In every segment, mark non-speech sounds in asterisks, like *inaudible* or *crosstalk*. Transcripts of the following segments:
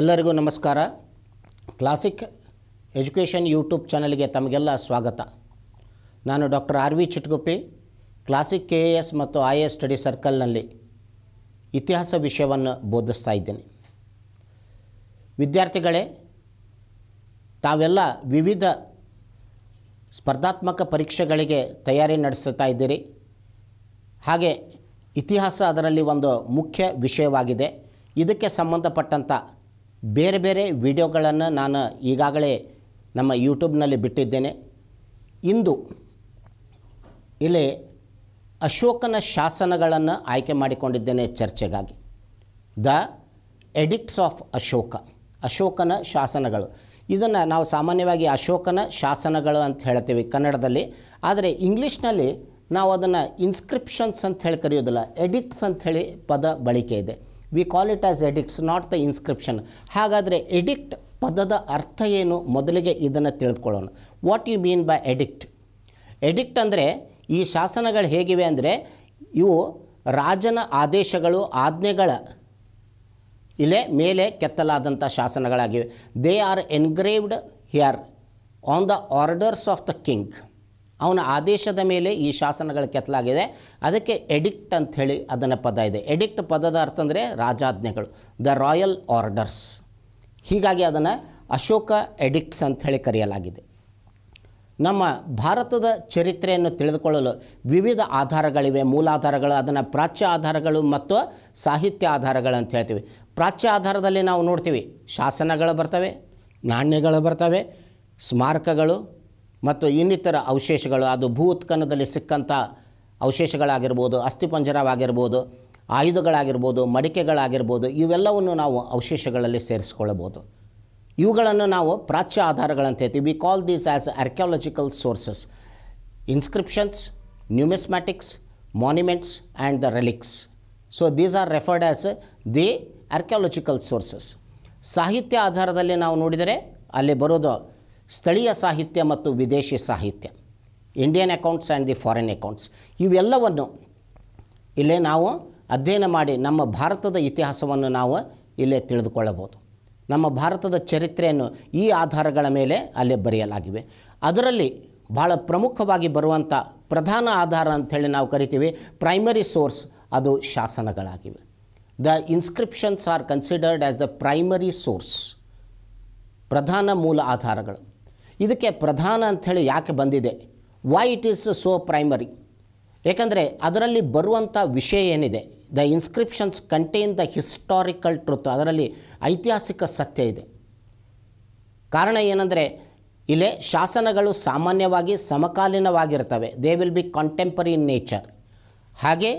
ಎಲ್ಲರಿಗೂ ನಮಸ್ಕಾರ classic education YouTube ಚಾನಲ್ಗೆ ತಮಗೆಲ್ಲ ಸ್ವಾಗತ ನಾನು doctor R V Chitguppi classic K A S ಮತ್ತು ಐ ಎ ಸ್ಟಡಿ ಸರ್ಕಲ್ನಲ್ಲಿ ಇತಿಹಾಸ ವಿಷಯವನ್ನು ಬೋಧಿಸ್ತಾ ಇದ್ದೇನೆ ವಿದ್ಯಾರ್ಥಿಗಳೇ ತಾವೆಲ್ಲ ವಿವಿಧ ಸ್ಪರ್ಧಾತ್ಮಕ ಪರೀಕ್ಷೆಗಳಿಗೆ ತಯಾರಿ ನಡೆಸುತ್ತಾ ಇದ್ದೀರಿ ಹಾಗೆ ಇತಿಹಾಸ ಅದರಲ್ಲಿ ಒಂದು ಮುಖ್ಯ ವಿಷಯವಾಗಿದೆ ಇದಕ್ಕೆ ಸಂಬಂಧಪಟ್ಟಂಥ ಬೇರೆ ಬೇರೆ ವಿಡಿಯೋಗಳನ್ನು ನಾನು ಈಗಾಗಲೇ ನಮ್ಮ ಯೂಟ್ಯೂಬ್ನಲ್ಲಿ ಬಿಟ್ಟಿದ್ದೇನೆ ಇಂದು ಇಲ್ಲಿ ಅಶೋಕನ ಶಾಸನಗಳನ್ನು ಆಯ್ಕೆ ಮಾಡಿಕೊಂಡಿದ್ದೇನೆ ಚರ್ಚೆಗಾಗಿ ದ ಎಡಿಕ್ಟ್ಸ್ ಆಫ್ ಅಶೋಕ ಅಶೋಕನ ಶಾಸನಗಳು ಇದನ್ನು ನಾವು ಸಾಮಾನ್ಯವಾಗಿ ಅಶೋಕನ ಶಾಸನಗಳು ಅಂತ ಹೇಳ್ತೀವಿ ಕನ್ನಡದಲ್ಲಿ ಆದರೆ ಇಂಗ್ಲೀಷ್ನಲ್ಲಿ ನಾವು ಅದನ್ನು ಇನ್ಸ್ಕ್ರಿಪ್ಷನ್ಸ್ ಅಂತ ಹೇಳಿ ಕರೆಯೋದಿಲ್ಲ ಎಡಿಕ್ಟ್ಸ್ ಅಂಥೇಳಿ ಪದ ಬಳಕೆ ಇದೆ we call it as edicts not the inscription ಹಾಗಾದರೆ ಎಡಿಕ್ಟ್ ಪದದ ಅರ್ಥ ಏನು ಮೊದಲಿಗೆ ಇದನ್ನು ತಿಳಿದುಕೊಳ್ಳೋಣ what you mean by edict edict ಅಂದರೆ ಈ ಶಾಸನಗಳು ಹೇಗಿವೆ ಅಂದರೆ ಇವು ರಾಜನ ಆದೇಶಗಳು ಆಜ್ಞೆಗಳ ಇಲೆ ಮೇಲೆ ಕೆತ್ತಲಾದಂಥ ಶಾಸನಗಳಾಗಿವೆ they are engraved here on the orders of the king ಅವನ ಆದೇಶದ ಮೇಲೆ ಈ ಶಾಸನಗಳು ಕೆತ್ತಲಾಗಿದೆ ಅದಕ್ಕೆ ಎಡಿಕ್ಟ್ ಅಂತ ಹೇಳಿ ಅದನ್ನು ಪದ ಇದೆ ಎಡಿಕ್ಟ್ ಪದದ ಅರ್ಥ ಅಂದರೆ ರಾಜಾಜ್ಞೆಗಳು ದ ರಾಯಲ್ ಆರ್ಡರ್ಸ್ ಹೀಗಾಗಿ ಅದನ್ನು ಅಶೋಕ ಎಡಿಕ್ಟ್ಸ್ ಅಂತ ಹೇಳಿ ಕರೆಯಲಾಗಿದೆ ನಮ್ಮ ಭಾರತದ ಚರಿತ್ರೆಯನ್ನು ತಿಳಿದುಕೊಳ್ಳಲು ವಿವಿಧ ಆಧಾರಗಳಿವೆ ಮೂಲಾಧಾರಗಳು ಅದನ್ನು ಪ್ರಾಚ್ಯ ಆಧಾರಗಳು ಮತ್ತು ಸಾಹಿತ್ಯ ಆಧಾರಗಳು ಅಂತ ಹೇಳ್ತೀವಿ ಪ್ರಾಚ್ಯ ಆಧಾರದಲ್ಲಿ ನಾವು ನೋಡ್ತೀವಿ ಶಾಸನಗಳು ಬರ್ತವೆ ನಾಣ್ಯಗಳು ಬರ್ತವೆ ಸ್ಮಾರಕಗಳು ಮತ್ತು ಇನ್ನಿತರ ಅವಶೇಷಗಳು ಅದು ಭೂ ಉತ್ಖನದಲ್ಲಿ ಸಿಕ್ಕಂಥ ಅವಶೇಷಗಳಾಗಿರ್ಬೋದು ಅಸ್ಥಿಪಂಜರವಾಗಿರ್ಬೋದು ಆಯುಧಗಳಾಗಿರ್ಬೋದು ಮಡಿಕೆಗಳಾಗಿರ್ಬೋದು ಇವೆಲ್ಲವನ್ನು ನಾವು ಅವಶೇಷಗಳಲ್ಲಿ ಸೇರಿಸ್ಕೊಳ್ಳಬೋದು ಇವುಗಳನ್ನು ನಾವು ಪ್ರಾಚ್ಯ ಆಧಾರಗಳಂತ ಹೇಳ್ತೀವಿ we call these as archaeological sources inscriptions numismatics monuments and the relics so these are referred as the archaeological sources ಸಾಹಿತ್ಯ ಆಧಾರದಲ್ಲಿ ನಾವು ನೋಡಿದರೆ ಅಲ್ಲಿ ಬರೋದು ಸ್ಥಳೀಯ ಸಾಹಿತ್ಯ ಮತ್ತು ವಿದೇಶಿ ಸಾಹಿತ್ಯ Indian accounts and the foreign accounts ಇವೆಲ್ಲವನ್ನು ಇಲ್ಲೇ ನಾವು ಅಧ್ಯಯನ ಮಾಡಿ ನಮ್ಮ ಭಾರತದ ಇತಿಹಾಸವನ್ನು ನಾವು ಇಲ್ಲೇ ತಿಳಿದುಕೊಳ್ಳಬಹುದು ನಮ್ಮ ಭಾರತದ ಚರಿತ್ರೆಯನ್ನು ಈ ಆಧಾರಗಳ ಮೇಲೆ ಅಲ್ಲೇ ಬರೆಯಲಾಗಿವೆ ಅದರಲ್ಲಿ ಭಾಳ ಪ್ರಮುಖವಾಗಿ ಬರುವಂಥ ಪ್ರಧಾನ ಆಧಾರ ಅಂಥೇಳಿ ನಾವು ಕರಿತೀವಿ ಪ್ರೈಮರಿ ಸೋರ್ಸ್ ಅದು ಶಾಸನಗಳಾಗಿವೆ the inscriptions are considered as the primary source ಪ್ರಧಾನ ಮೂಲ ಆಧಾರಗಳು ಇದಕ್ಕೆ ಪ್ರಧಾನ ಅಂಥೇಳಿ ಯಾಕೆ ಬಂದಿದೆ why it is so primary ಏಕೆಂದರೆ ಅದರಲ್ಲಿ ಬರುವಂಥ ವಿಷಯ ಏನಿದೆ the inscriptions contain the historical truth ಅದರಲ್ಲಿ ಐತಿಹಾಸಿಕ ಸತ್ಯ ಇದೆ ಕಾರಣ ಏನಂದರೆ ಇಲ್ಲೇ ಶಾಸನಗಳು ಸಾಮಾನ್ಯವಾಗಿ ಸಮಕಾಲೀನವಾಗಿರ್ತವೆ they will be contemporary in nature ಹಾಗೆ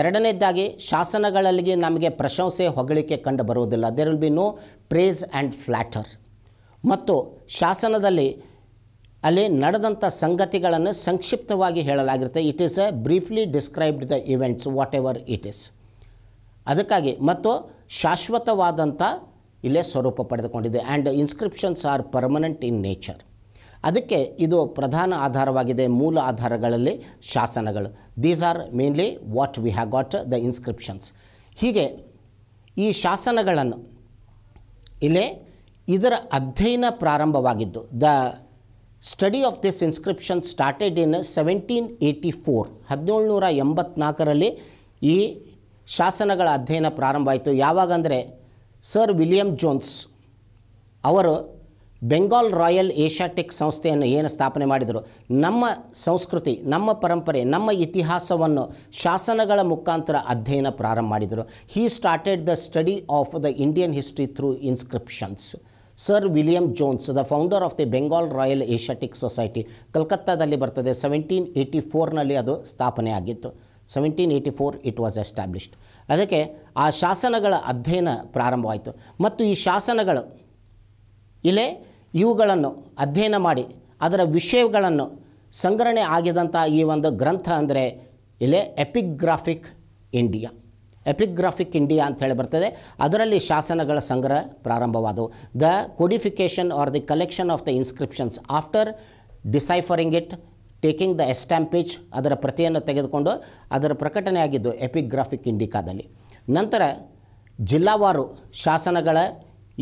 ಎರಡನೇದಾಗಿ ಶಾಸನಗಳಲ್ಲಿ ನಮಗೆ ಪ್ರಶಂಸೆ ಹೊಗಳಿಕೆ ಕಂಡು ಬರುವುದಿಲ್ಲ there will be no praise and flatter ಮತ್ತು ಶಾಸನದಲ್ಲಿ ಅಲ್ಲಿ ನಡೆದಂಥ ಸಂಗತಿಗಳನ್ನು ಸಂಕ್ಷಿಪ್ತವಾಗಿ ಹೇಳಲಾಗಿರುತ್ತೆ it is a briefly described the events whatever it is ಅದಕ್ಕಾಗಿ ಮತ್ತು ಶಾಶ್ವತವಾದಂಥ ಇಲ್ಲೇ ಸ್ವರೂಪ ಪಡೆದುಕೊಂಡಿದೆ and inscriptions are permanent in nature ಅದಕ್ಕೆ ಇದು ಪ್ರಧಾನ ಆಧಾರವಾಗಿದೆ ಮೂಲ ಆಧಾರಗಳಲ್ಲಿ ಶಾಸನಗಳು these are mainly what we have got the inscriptions ಹೀಗೆ ಈ ಶಾಸನಗಳನ್ನು ಇಲ್ಲೇ ಇದರ ಅಧ್ಯಯನ ಪ್ರಾರಂಭವಾಗಿದ್ದು the study of this inscription started in seventeen eighty four ಹದಿನೇಳುನೂರ ಎಂಬತ್ನಾಲ್ಕರಲ್ಲಿ ಈ ಶಾಸನಗಳ ಅಧ್ಯಯನ ಪ್ರಾರಂಭ ಆಯಿತು ಯಾವಾಗಂದರೆ ಸರ್ ವಿಲಿಯಂ ಜೋನ್ಸ್ ಅವರು ಬೆಂಗಾಲ್ ರಾಯಲ್ ಏಷ್ಯಾಟಿಕ್ ಸಂಸ್ಥೆಯನ್ನು ಏನು ಸ್ಥಾಪನೆ ಮಾಡಿದರು ನಮ್ಮ ಸಂಸ್ಕೃತಿ ನಮ್ಮ ಪರಂಪರೆ ನಮ್ಮ ಇತಿಹಾಸವನ್ನು ಶಾಸನಗಳ ಮುಖಾಂತರ ಅಧ್ಯಯನ ಪ್ರಾರಂಭ ಮಾಡಿದರು he started the study of the Indian history through inscriptions sir William Jones the founder of the Bengal royal Asiatic society ಕಲ್ಕತ್ತಾದಲ್ಲಿ ಬರ್ತದೆ ಸೆವೆಂಟೀನ್ ಏಯ್ಟಿ ಫೋರ್ನಲ್ಲಿ ಅದು ಸ್ಥಾಪನೆ ಆಗಿತ್ತು seventeen eighty four it was established ಅದಕ್ಕೆ ಆ ಶಾಸನಗಳ ಅಧ್ಯಯನ ಪ್ರಾರಂಭವಾಯಿತು ಮತ್ತು ಈ ಶಾಸನಗಳು ಇಲ್ಲೇ ಇವುಗಳನ್ನು ಅಧ್ಯಯನ ಮಾಡಿ ಅದರ ವಿಷಯಗಳನ್ನು ಸಂಗ್ರಹಣೆ ಆಗಿದಂಥ ಈ ಒಂದು ಗ್ರಂಥ ಅಂದರೆ ಇಲ್ಲೇ ಎಪಿಗ್ರಾಫಿಕ್ ಇಂಡಿಯಾ ಎಪಿಗ್ರಾಫಿಕ್ ಇಂಡಿಯಾ ಅಂತ ಹೇಳಿ ಬರ್ತದೆ ಅದರಲ್ಲಿ ಶಾಸನಗಳ ಸಂಗ್ರಹ ಪ್ರಾರಂಭವಾದವು the codification or the collection of the inscriptions after deciphering it taking the estampage ಅದರ ಪ್ರತಿಯನ್ನು ತೆಗೆದುಕೊಂಡು ಅದರ ಪ್ರಕಟಣೆಯಾಗಿದ್ದು ಎಪಿಗ್ರಾಫಿಕ್ ಇಂಡಿಕಾದಲ್ಲಿ ನಂತರ ಜಿಲ್ಲಾವಾರು ಶಾಸನಗಳ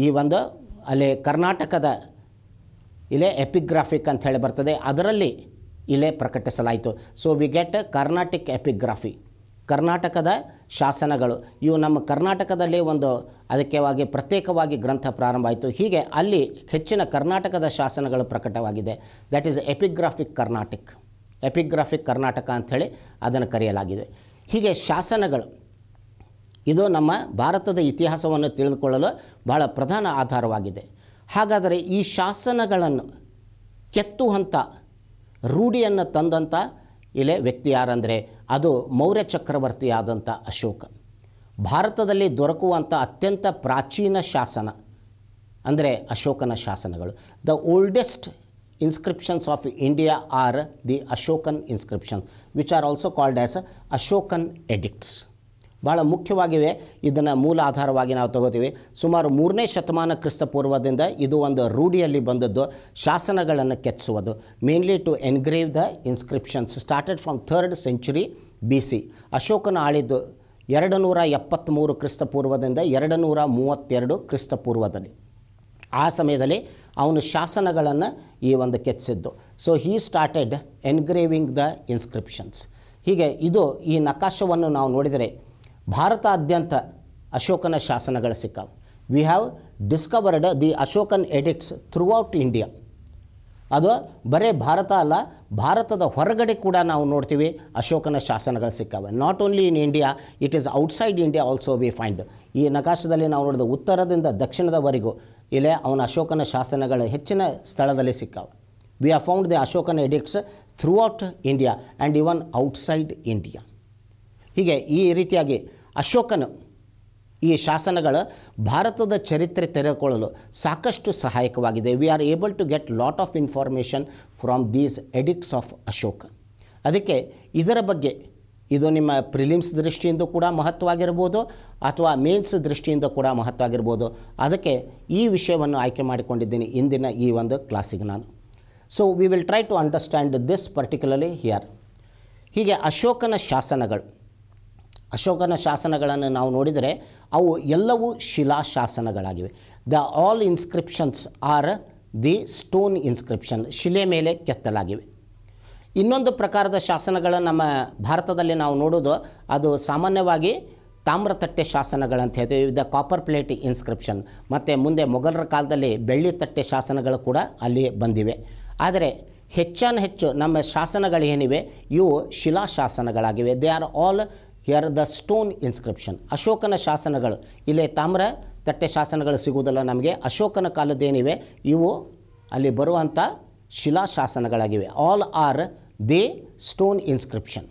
ಈ ಒಂದು ಅಲ್ಲಿ ಕರ್ನಾಟಕದ ಇಲ್ಲೇ ಎಪಿಗ್ರಾಫಿಕ್ ಅಂತ ಹೇಳಿ ಬರ್ತದೆ ಅದರಲ್ಲಿ ಇಲ್ಲೇ ಪ್ರಕಟಿಸಲಾಯಿತು so we get Carnatic epigraphy ಕರ್ನಾಟಕದ ಶಾಸನಗಳು ಇವು ನಮ್ಮ ಕರ್ನಾಟಕದಲ್ಲಿ ಒಂದು ಅದಕ್ಕೆವಾಗಿ ಪ್ರತ್ಯೇಕವಾಗಿ ಗ್ರಂಥ ಪ್ರಾರಂಭ ಆಯಿತು ಹೀಗೆ ಅಲ್ಲಿ ಹೆಚ್ಚಿನ ಕರ್ನಾಟಕದ ಶಾಸನಗಳು ಪ್ರಕಟವಾಗಿದೆ that is epigraphic Carnatic epigraphic Karnataka ಅಂಥೇಳಿ ಅದನ್ನು ಕರೆಯಲಾಗಿದೆ ಹೀಗೆ ಶಾಸನಗಳು ಇದು ನಮ್ಮ ಭಾರತದ ಇತಿಹಾಸವನ್ನು ತಿಳಿದುಕೊಳ್ಳಲು ಬಹಳ ಪ್ರಧಾನ ಆಧಾರವಾಗಿದೆ ಹಾಗಾದರೆ ಈ ಶಾಸನಗಳನ್ನು ಕೆತ್ತುವಂಥ ರೂಢಿಯನ್ನು ತಂದಂಥ ಇಲ್ಲೇ ವ್ಯಕ್ತಿ ಯಾರಂದರೆ ಅದು ಮೌರ್ಯ ಚಕ್ರವರ್ತಿಯಾದಂಥ ಅಶೋಕ ಭಾರತದಲ್ಲಿ ದೊರಕುವಂಥ ಅತ್ಯಂತ ಪ್ರಾಚೀನ ಶಾಸನ ಅಂದರೆ ಅಶೋಕನ ಶಾಸನಗಳು the oldest inscriptions of India are the Ashokan inscription which are also called as Ashokan edicts ಭಾಳ ಮುಖ್ಯವಾಗಿವೆ ಇದನ್ನು ಮೂಲ ಆಧಾರವಾಗಿ ನಾವು ತಗೋತೀವಿ ಸುಮಾರು ಮೂರನೇ ಶತಮಾನ ಕ್ರಿಸ್ತಪೂರ್ವದಿಂದ ಇದು ಒಂದು ರೂಢಿಯಲ್ಲಿ ಬಂದದ್ದು ಶಾಸನಗಳನ್ನು ಕೆತ್ತಿಸುವುದು mainly to engrave the inscriptions started from third century B C ಅಶೋಕನ ಆಳಿದ್ದು ಎರಡು ನೂರ ಎಪ್ಪತ್ತ್ಮೂರು ಕ್ರಿಸ್ತಪೂರ್ವದಿಂದ ಎರಡು ನೂರ ಮೂವತ್ತೆರಡು ಕ್ರಿಸ್ತಪೂರ್ವದಲ್ಲಿ ಆ ಸಮಯದಲ್ಲಿ ಅವನು ಶಾಸನಗಳನ್ನು ಈ ಒಂದು ಕೆತ್ತಿಸಿದ್ದು so he started engraving the inscriptions ಹೀಗೆ ಇದು ಈ ನಕಾಶವನ್ನು ನಾವು ನೋಡಿದರೆ ಭಾರತಾದ್ಯಂತ ಅಶೋಕನ ಶಾಸನಗಳು ಸಿಕ್ಕವು we have discovered the Ashokan edicts throughout India ಅದು ಬರೇ ಭಾರತ ಅಲ್ಲ ಭಾರತದ ಹೊರಗಡೆ ಕೂಡ ನಾವು ನೋಡ್ತೀವಿ ಅಶೋಕನ ಶಾಸನಗಳು ಸಿಕ್ಕವೆ not only in India it is outside India also we find ಈ ನಕಾಶದಲ್ಲಿ ನಾವು ನೋಡಿದ ಉತ್ತರದಿಂದ ದಕ್ಷಿಣದವರೆಗೂ ಇಲ್ಲೇ ಅವನ ಅಶೋಕನ ಶಾಸನಗಳು ಹೆಚ್ಚಿನ ಸ್ಥಳದಲ್ಲಿ ಸಿಕ್ಕವೆ we are found the Ashokan edicts throughout India and even outside India ಹೀಗೆ ಈ ರೀತಿಯಾಗಿ ಅಶೋಕನು ಈ ಶಾಸನಗಳು ಭಾರತದ ಚರಿತ್ರೆ ತೆರೆದುಕೊಳ್ಳಲು ಸಾಕಷ್ಟು ಸಹಾಯಕವಾಗಿದೆ we are able to get lot of information from these edicts of Ashoka ಅದಕ್ಕೆ ಇದರ ಬಗ್ಗೆ ಇದು ನಿಮ್ಮ ಪ್ರಿಲಿಮ್ಸ್ ದೃಷ್ಟಿಯಿಂದ ಕೂಡ ಮಹತ್ವವಾಗಿರ್ಬೋದು ಅಥವಾ ಮೇನ್ಸ್ ದೃಷ್ಟಿಯಿಂದ ಕೂಡ ಮಹತ್ವವಾಗಿರ್ಬೋದು ಅದಕ್ಕೆ ಈ ವಿಷಯವನ್ನು ಆಯ್ಕೆ ಮಾಡಿಕೊಂಡಿದ್ದೀನಿ ಇಂದಿನ ಈ ಒಂದು ಕ್ಲಾಸಿಗೆ ನಾನು so we will try to understand this particularly here ಹೀಗೆ ಅಶೋಕನ ಶಾಸನಗಳು ಅಶೋಕನ ಶಾಸನಗಳನ್ನು ನಾವು ನೋಡಿದರೆ ಅವು ಎಲ್ಲವೂ ಶಿಲಾಶಾಸನಗಳಾಗಿವೆ the all inscriptions are the stone inscription ಶಿಲೆ ಮೇಲೆ ಕೆತ್ತಲಾಗಿವೆ ಇನ್ನೊಂದು ಪ್ರಕಾರದ ಶಾಸನಗಳ ನಮ್ಮ ಭಾರತದಲ್ಲಿ ನಾವು ನೋಡೋದು ಅದು ಸಾಮಾನ್ಯವಾಗಿ ತಾಮ್ರತಟ್ಟೆ ಶಾಸನಗಳಂತ ಹೇಳ್ತೀವಿ ದ ಕಾಪರ್ ಪ್ಲೇಟ್ ಇನ್ಸ್ಕ್ರಿಪ್ಷನ್ ಮತ್ತು ಮುಂದೆ ಮೊಘಲರ ಕಾಲದಲ್ಲಿ ಬೆಳ್ಳಿ ತಟ್ಟೆ ಶಾಸನಗಳು ಕೂಡ ಅಲ್ಲಿ ಬಂದಿವೆ ಆದರೆ ಹೆಚ್ಚಾನು ಹೆಚ್ಚು ನಮ್ಮ ಶಾಸನಗಳೇನಿವೆ ಇವು ಶಿಲಾಶಾಸನಗಳಾಗಿವೆ they are all here the stone inscription ಅಶೋಕನ ಶಾಸನಗಳು ಇಲ್ಲೇ ತಾಮ್ರ ತಟ್ಟೆ ಶಾಸನಗಳು ಸಿಗುವುದಲ್ಲ ನಮಗೆ ಅಶೋಕನ ಕಾಲದ್ದೇನಿವೆ ಇವು ಅಲ್ಲಿ ಬರುವಂಥ ಶಿಲಾಶಾಸನಗಳಾಗಿವೆ all are they stone inscription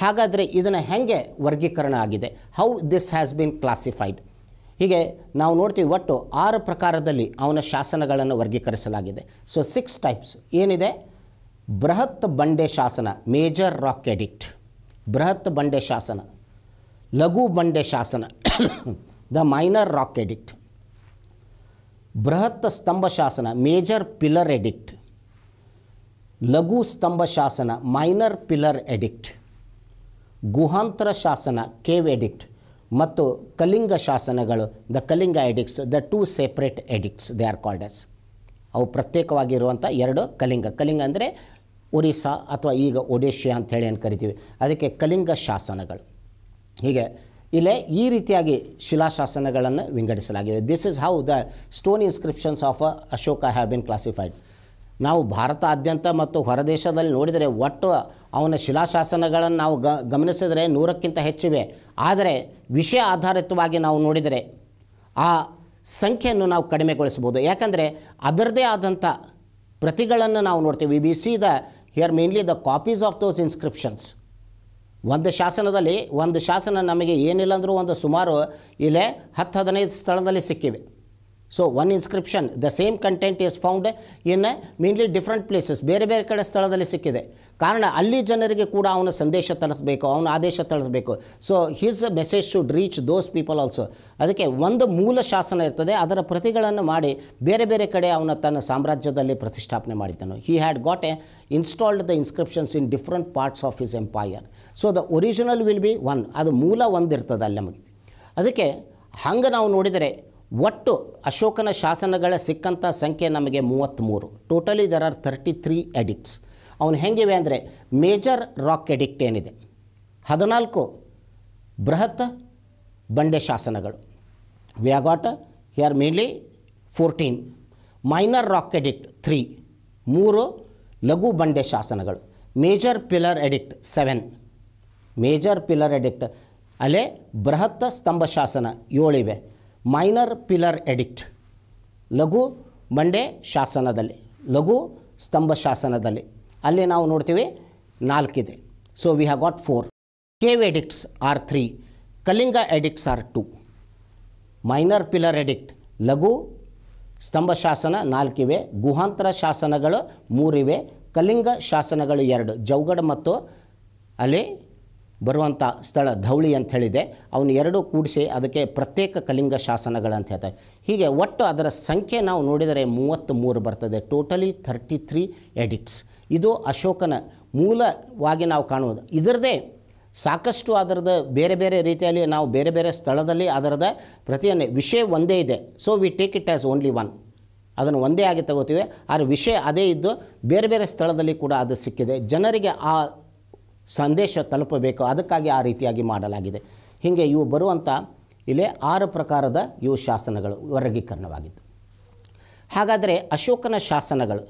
ಹಾಗಾದರೆ ಇದನ್ನು ಹೆಂಗೆ ವರ್ಗೀಕರಣ ಆಗಿದೆ how this has been classified ಹೀಗೆ ನಾವು ನೋಡ್ತೀವಿ ಒಟ್ಟು ಆರು ಪ್ರಕಾರದಲ್ಲಿ ಅವನ ಶಾಸನಗಳನ್ನು ವರ್ಗೀಕರಿಸಲಾಗಿದೆ ಸೊ ಸಿಕ್ಸ್ ಟೈಪ್ಸ್ ಏನಿದೆ ಬೃಹತ್ ಬಂಡೆ ಶಾಸನ ಮೇಜರ್ ರಾಕ್ ಎಡಿಕ್ಟ್ ಬೃಹತ್ ಬಂಡೆ ಶಾಸನ ಲಘು ಬಂಡೆ ಶಾಸನ *coughs* ದ ಮೈನರ್ ರಾಕ್ ಎಡಿಕ್ಟ್ ಬೃಹತ್ ಸ್ತಂಭ ಶಾಸನ ಮೇಜರ್ ಪಿಲ್ಲರ್ ಎಡಿಕ್ಟ್ ಲಘು ಸ್ತಂಭ ಶಾಸನ ಮೈನರ್ ಪಿಲ್ಲರ್ ಎಡಿಕ್ಟ್ ಗುಹಾಂತರ ಶಾಸನ ಕೇವ್ ಎಡಿಕ್ಟ್ ಮತ್ತು ಕಲಿಂಗ ಶಾಸನಗಳು the Kalinga edicts the two separate edicts they are called as ಅವು ಪ್ರತ್ಯೇಕವಾಗಿರುವಂಥ ಎರಡು ಕಲಿಂಗ ಕಲಿಂಗ ಅಂದರೆ ಒರಿಸ್ಸಾ ಅಥವಾ ಈಗ ಒಡಿಶಾ ಹೇಳಿ ಏನು ಕರಿತೀವಿ ಅದಕ್ಕೆ ಕಲಿಂಗ ಶಾಸನಗಳು ಹೀಗೆ ಇಲ್ಲೇ ಈ ರೀತಿಯಾಗಿ ಶಿಲಾಶಾಸನಗಳನ್ನು ವಿಂಗಡಿಸಲಾಗಿದೆ this is how the stone inscriptions of Ashoka have been classified ನಾವು ಭಾರತಾದ್ಯಂತ ಮತ್ತು ಹೊರದೇಶದಲ್ಲಿ ನೋಡಿದರೆ ಒಟ್ಟು ಅವನ ಶಿಲಾಶಾಸನಗಳನ್ನು ನಾವು ಗ ಗಮನಿಸಿದರೆ ನೂರಕ್ಕಿಂತ ಹೆಚ್ಚಿವೆ ಆದರೆ ವಿಷಯ ಆಧಾರಿತವಾಗಿ ನಾವು ನೋಡಿದರೆ ಆ ಸಂಖ್ಯೆಯನ್ನು ನಾವು ಕಡಿಮೆಗೊಳಿಸ್ಬೋದು ಯಾಕಂದರೆ ಅದರದೇ ಆದಂಥ ಪ್ರತಿಗಳನ್ನು ನಾವು ನೋಡ್ತೀವಿ B C the here mainly the copies of those inscriptions ಒಂದು ಶಾಸನದಲ್ಲಿ ಒಂದು ಶಾಸನ ನಮಗೆ ಏನಿಲ್ಲ ಅಂದರೂ ಒಂದು ಸುಮಾರು ಇಲ್ಲೇ ಹತ್ತು ಹದಿನೈದು ಸ್ಥಳದಲ್ಲಿ ಸಿಕ್ಕಿವೆ so one inscription the same content is found in mainly different places ಬೇರೆ ಬೇರೆ ಕಡೆ ಸ್ಥಳದಲ್ಲಿ ಸಿಕ್ಕಿದೆ ಕಾರಣ ಅಲ್ಲಿ ಜನರಿಗೆ ಕೂಡ ಅವನ ಸಂದೇಶ ತಲುಪಬೇಕು ಅವನ ಆದೇಶ ತಲುಪಬೇಕು so his message should reach those people also ಅದಕ್ಕೆ ಒಂದು ಮೂಲ ಶಾಸನ ಇರ್ತದೆ ಅದರ ಪ್ರತಿಗಳನ್ನು ಮಾಡಿ ಬೇರೆ ಬೇರೆ ಕಡೆ ಅವನ ತನ್ನ ಸಾಮ್ರಾಜ್ಯದಲ್ಲಿ ಪ್ರತಿಷ್ಠಾಪನೆ ಮಾಡಿದ್ದನು he had got a installed the inscriptions in different parts of his empire so the original will be one ಅದು ಮೂಲ ಒಂದು ಇರ್ತದೆ ಅಲ್ಲಿ ನಮಗೆ ಅದಕ್ಕೆ ಹಂಗೆ ನಾವು ನೋಡಿದರೆ ಒಟ್ಟು ಅಶೋಕನ ಶಾಸನಗಳ ಸಿಕ್ಕಂಥ ಸಂಖ್ಯೆ ನಮಗೆ ಮೂವತ್ತ್ಮೂರು totally there are thirty three edicts ಅವನು ಹೆಂಗಿವೆ ಅಂದರೆ ಮೇಜರ್ ರಾಕ್ ಎಡಿಕ್ಟ್ ಏನಿದೆ ಹದಿನಾಲ್ಕು ಬೃಹತ್ ಬಂಡೆ ಶಾಸನಗಳು we are got mainly fourteen minor rock edict three ಮೂರು ಲಘು ಬಂಡೆ ಶಾಸನಗಳು major pillar edict seven major pillar edict ಅಲ್ಲೇ ಬೃಹತ್ ಸ್ತಂಭ ಶಾಸನ ಏಳಿವೆ ಮೈನರ್ ಪಿಲ್ಲರ್ ಎಡಿಕ್ಟ್ ಲಘು ಮಂಡೆ ಶಾಸನದಲ್ಲಿ ಲಘು ಸ್ತಂಭ ಶಾಸನದಲ್ಲಿ ಅಲ್ಲಿ ನಾವು ನೋಡ್ತೀವಿ ನಾಲ್ಕಿದೆ so we have got four cave edicts are three Kalinga edicts are two minor pillar edict ಲಘು ಸ್ತಂಭ ಶಾಸನ ನಾಲ್ಕಿವೆ ಗುಹಾಂತರ ಶಾಸನಗಳು ಮೂರಿವೆ ಕಲಿಂಗ ಶಾಸನಗಳು ಎರಡು ಜೌಗಡ ಮತ್ತು ಅಲ್ಲಿ ಬರುವಂಥ ಸ್ಥಳ ಧೌಳಿ ಅಂತ ಹೇಳಿದೆ ಅವನು ಎರಡೂ ಕೂಡಿಸಿ ಅದಕ್ಕೆ ಪ್ರತ್ಯೇಕ ಕಲಿಂಗ ಶಾಸನಗಳಂತ ಹೇಳ್ತಾರೆ ಹೀಗೆ ಒಟ್ಟು ಅದರ ಸಂಖ್ಯೆ ನಾವು ನೋಡಿದರೆ ಮೂವತ್ತು ಮೂರು ಬರ್ತದೆ ಟೋಟಲಿ ಥರ್ಟಿ ತ್ರೀ ಎಡಿಕ್ಟ್ಸ್ ಇದು ಅಶೋಕನ ಮೂಲವಾಗಿ ನಾವು ಕಾಣುವುದು ಇದರದೇ ಸಾಕಷ್ಟು ಅದರದ್ದು ಬೇರೆ ಬೇರೆ ರೀತಿಯಲ್ಲಿ ನಾವು ಬೇರೆ ಬೇರೆ ಸ್ಥಳದಲ್ಲಿ ಅದರದ ಪ್ರತಿಯೊಂದೇ ವಿಷಯ ಒಂದೇ ಇದೆ so we take it as only one ಅದನ್ನು ಒಂದೇ ಆಗಿ ತಗೋತೀವಿ ಆದರೆ ವಿಷಯ ಅದೇ ಇದ್ದು ಬೇರೆ ಬೇರೆ ಸ್ಥಳದಲ್ಲಿ ಕೂಡ ಅದು ಸಿಕ್ಕಿದೆ ಜನರಿಗೆ ಆ ಸಂದೇಶ ತಲುಪಬೇಕು ಅದಕ್ಕಾಗಿ ಆ ರೀತಿಯಾಗಿ ಮಾಡಲಾಗಿದೆ ಹೀಗೆ ಇವು ಬರುವಂಥ ಇಲ್ಲೇ ಆರು ಪ್ರಕಾರದ ಇವು ಶಾಸನಗಳು ವರ್ಗೀಕರಣವಾಗಿದ್ದು ಹಾಗಾದರೆ ಅಶೋಕನ ಶಾಸನಗಳು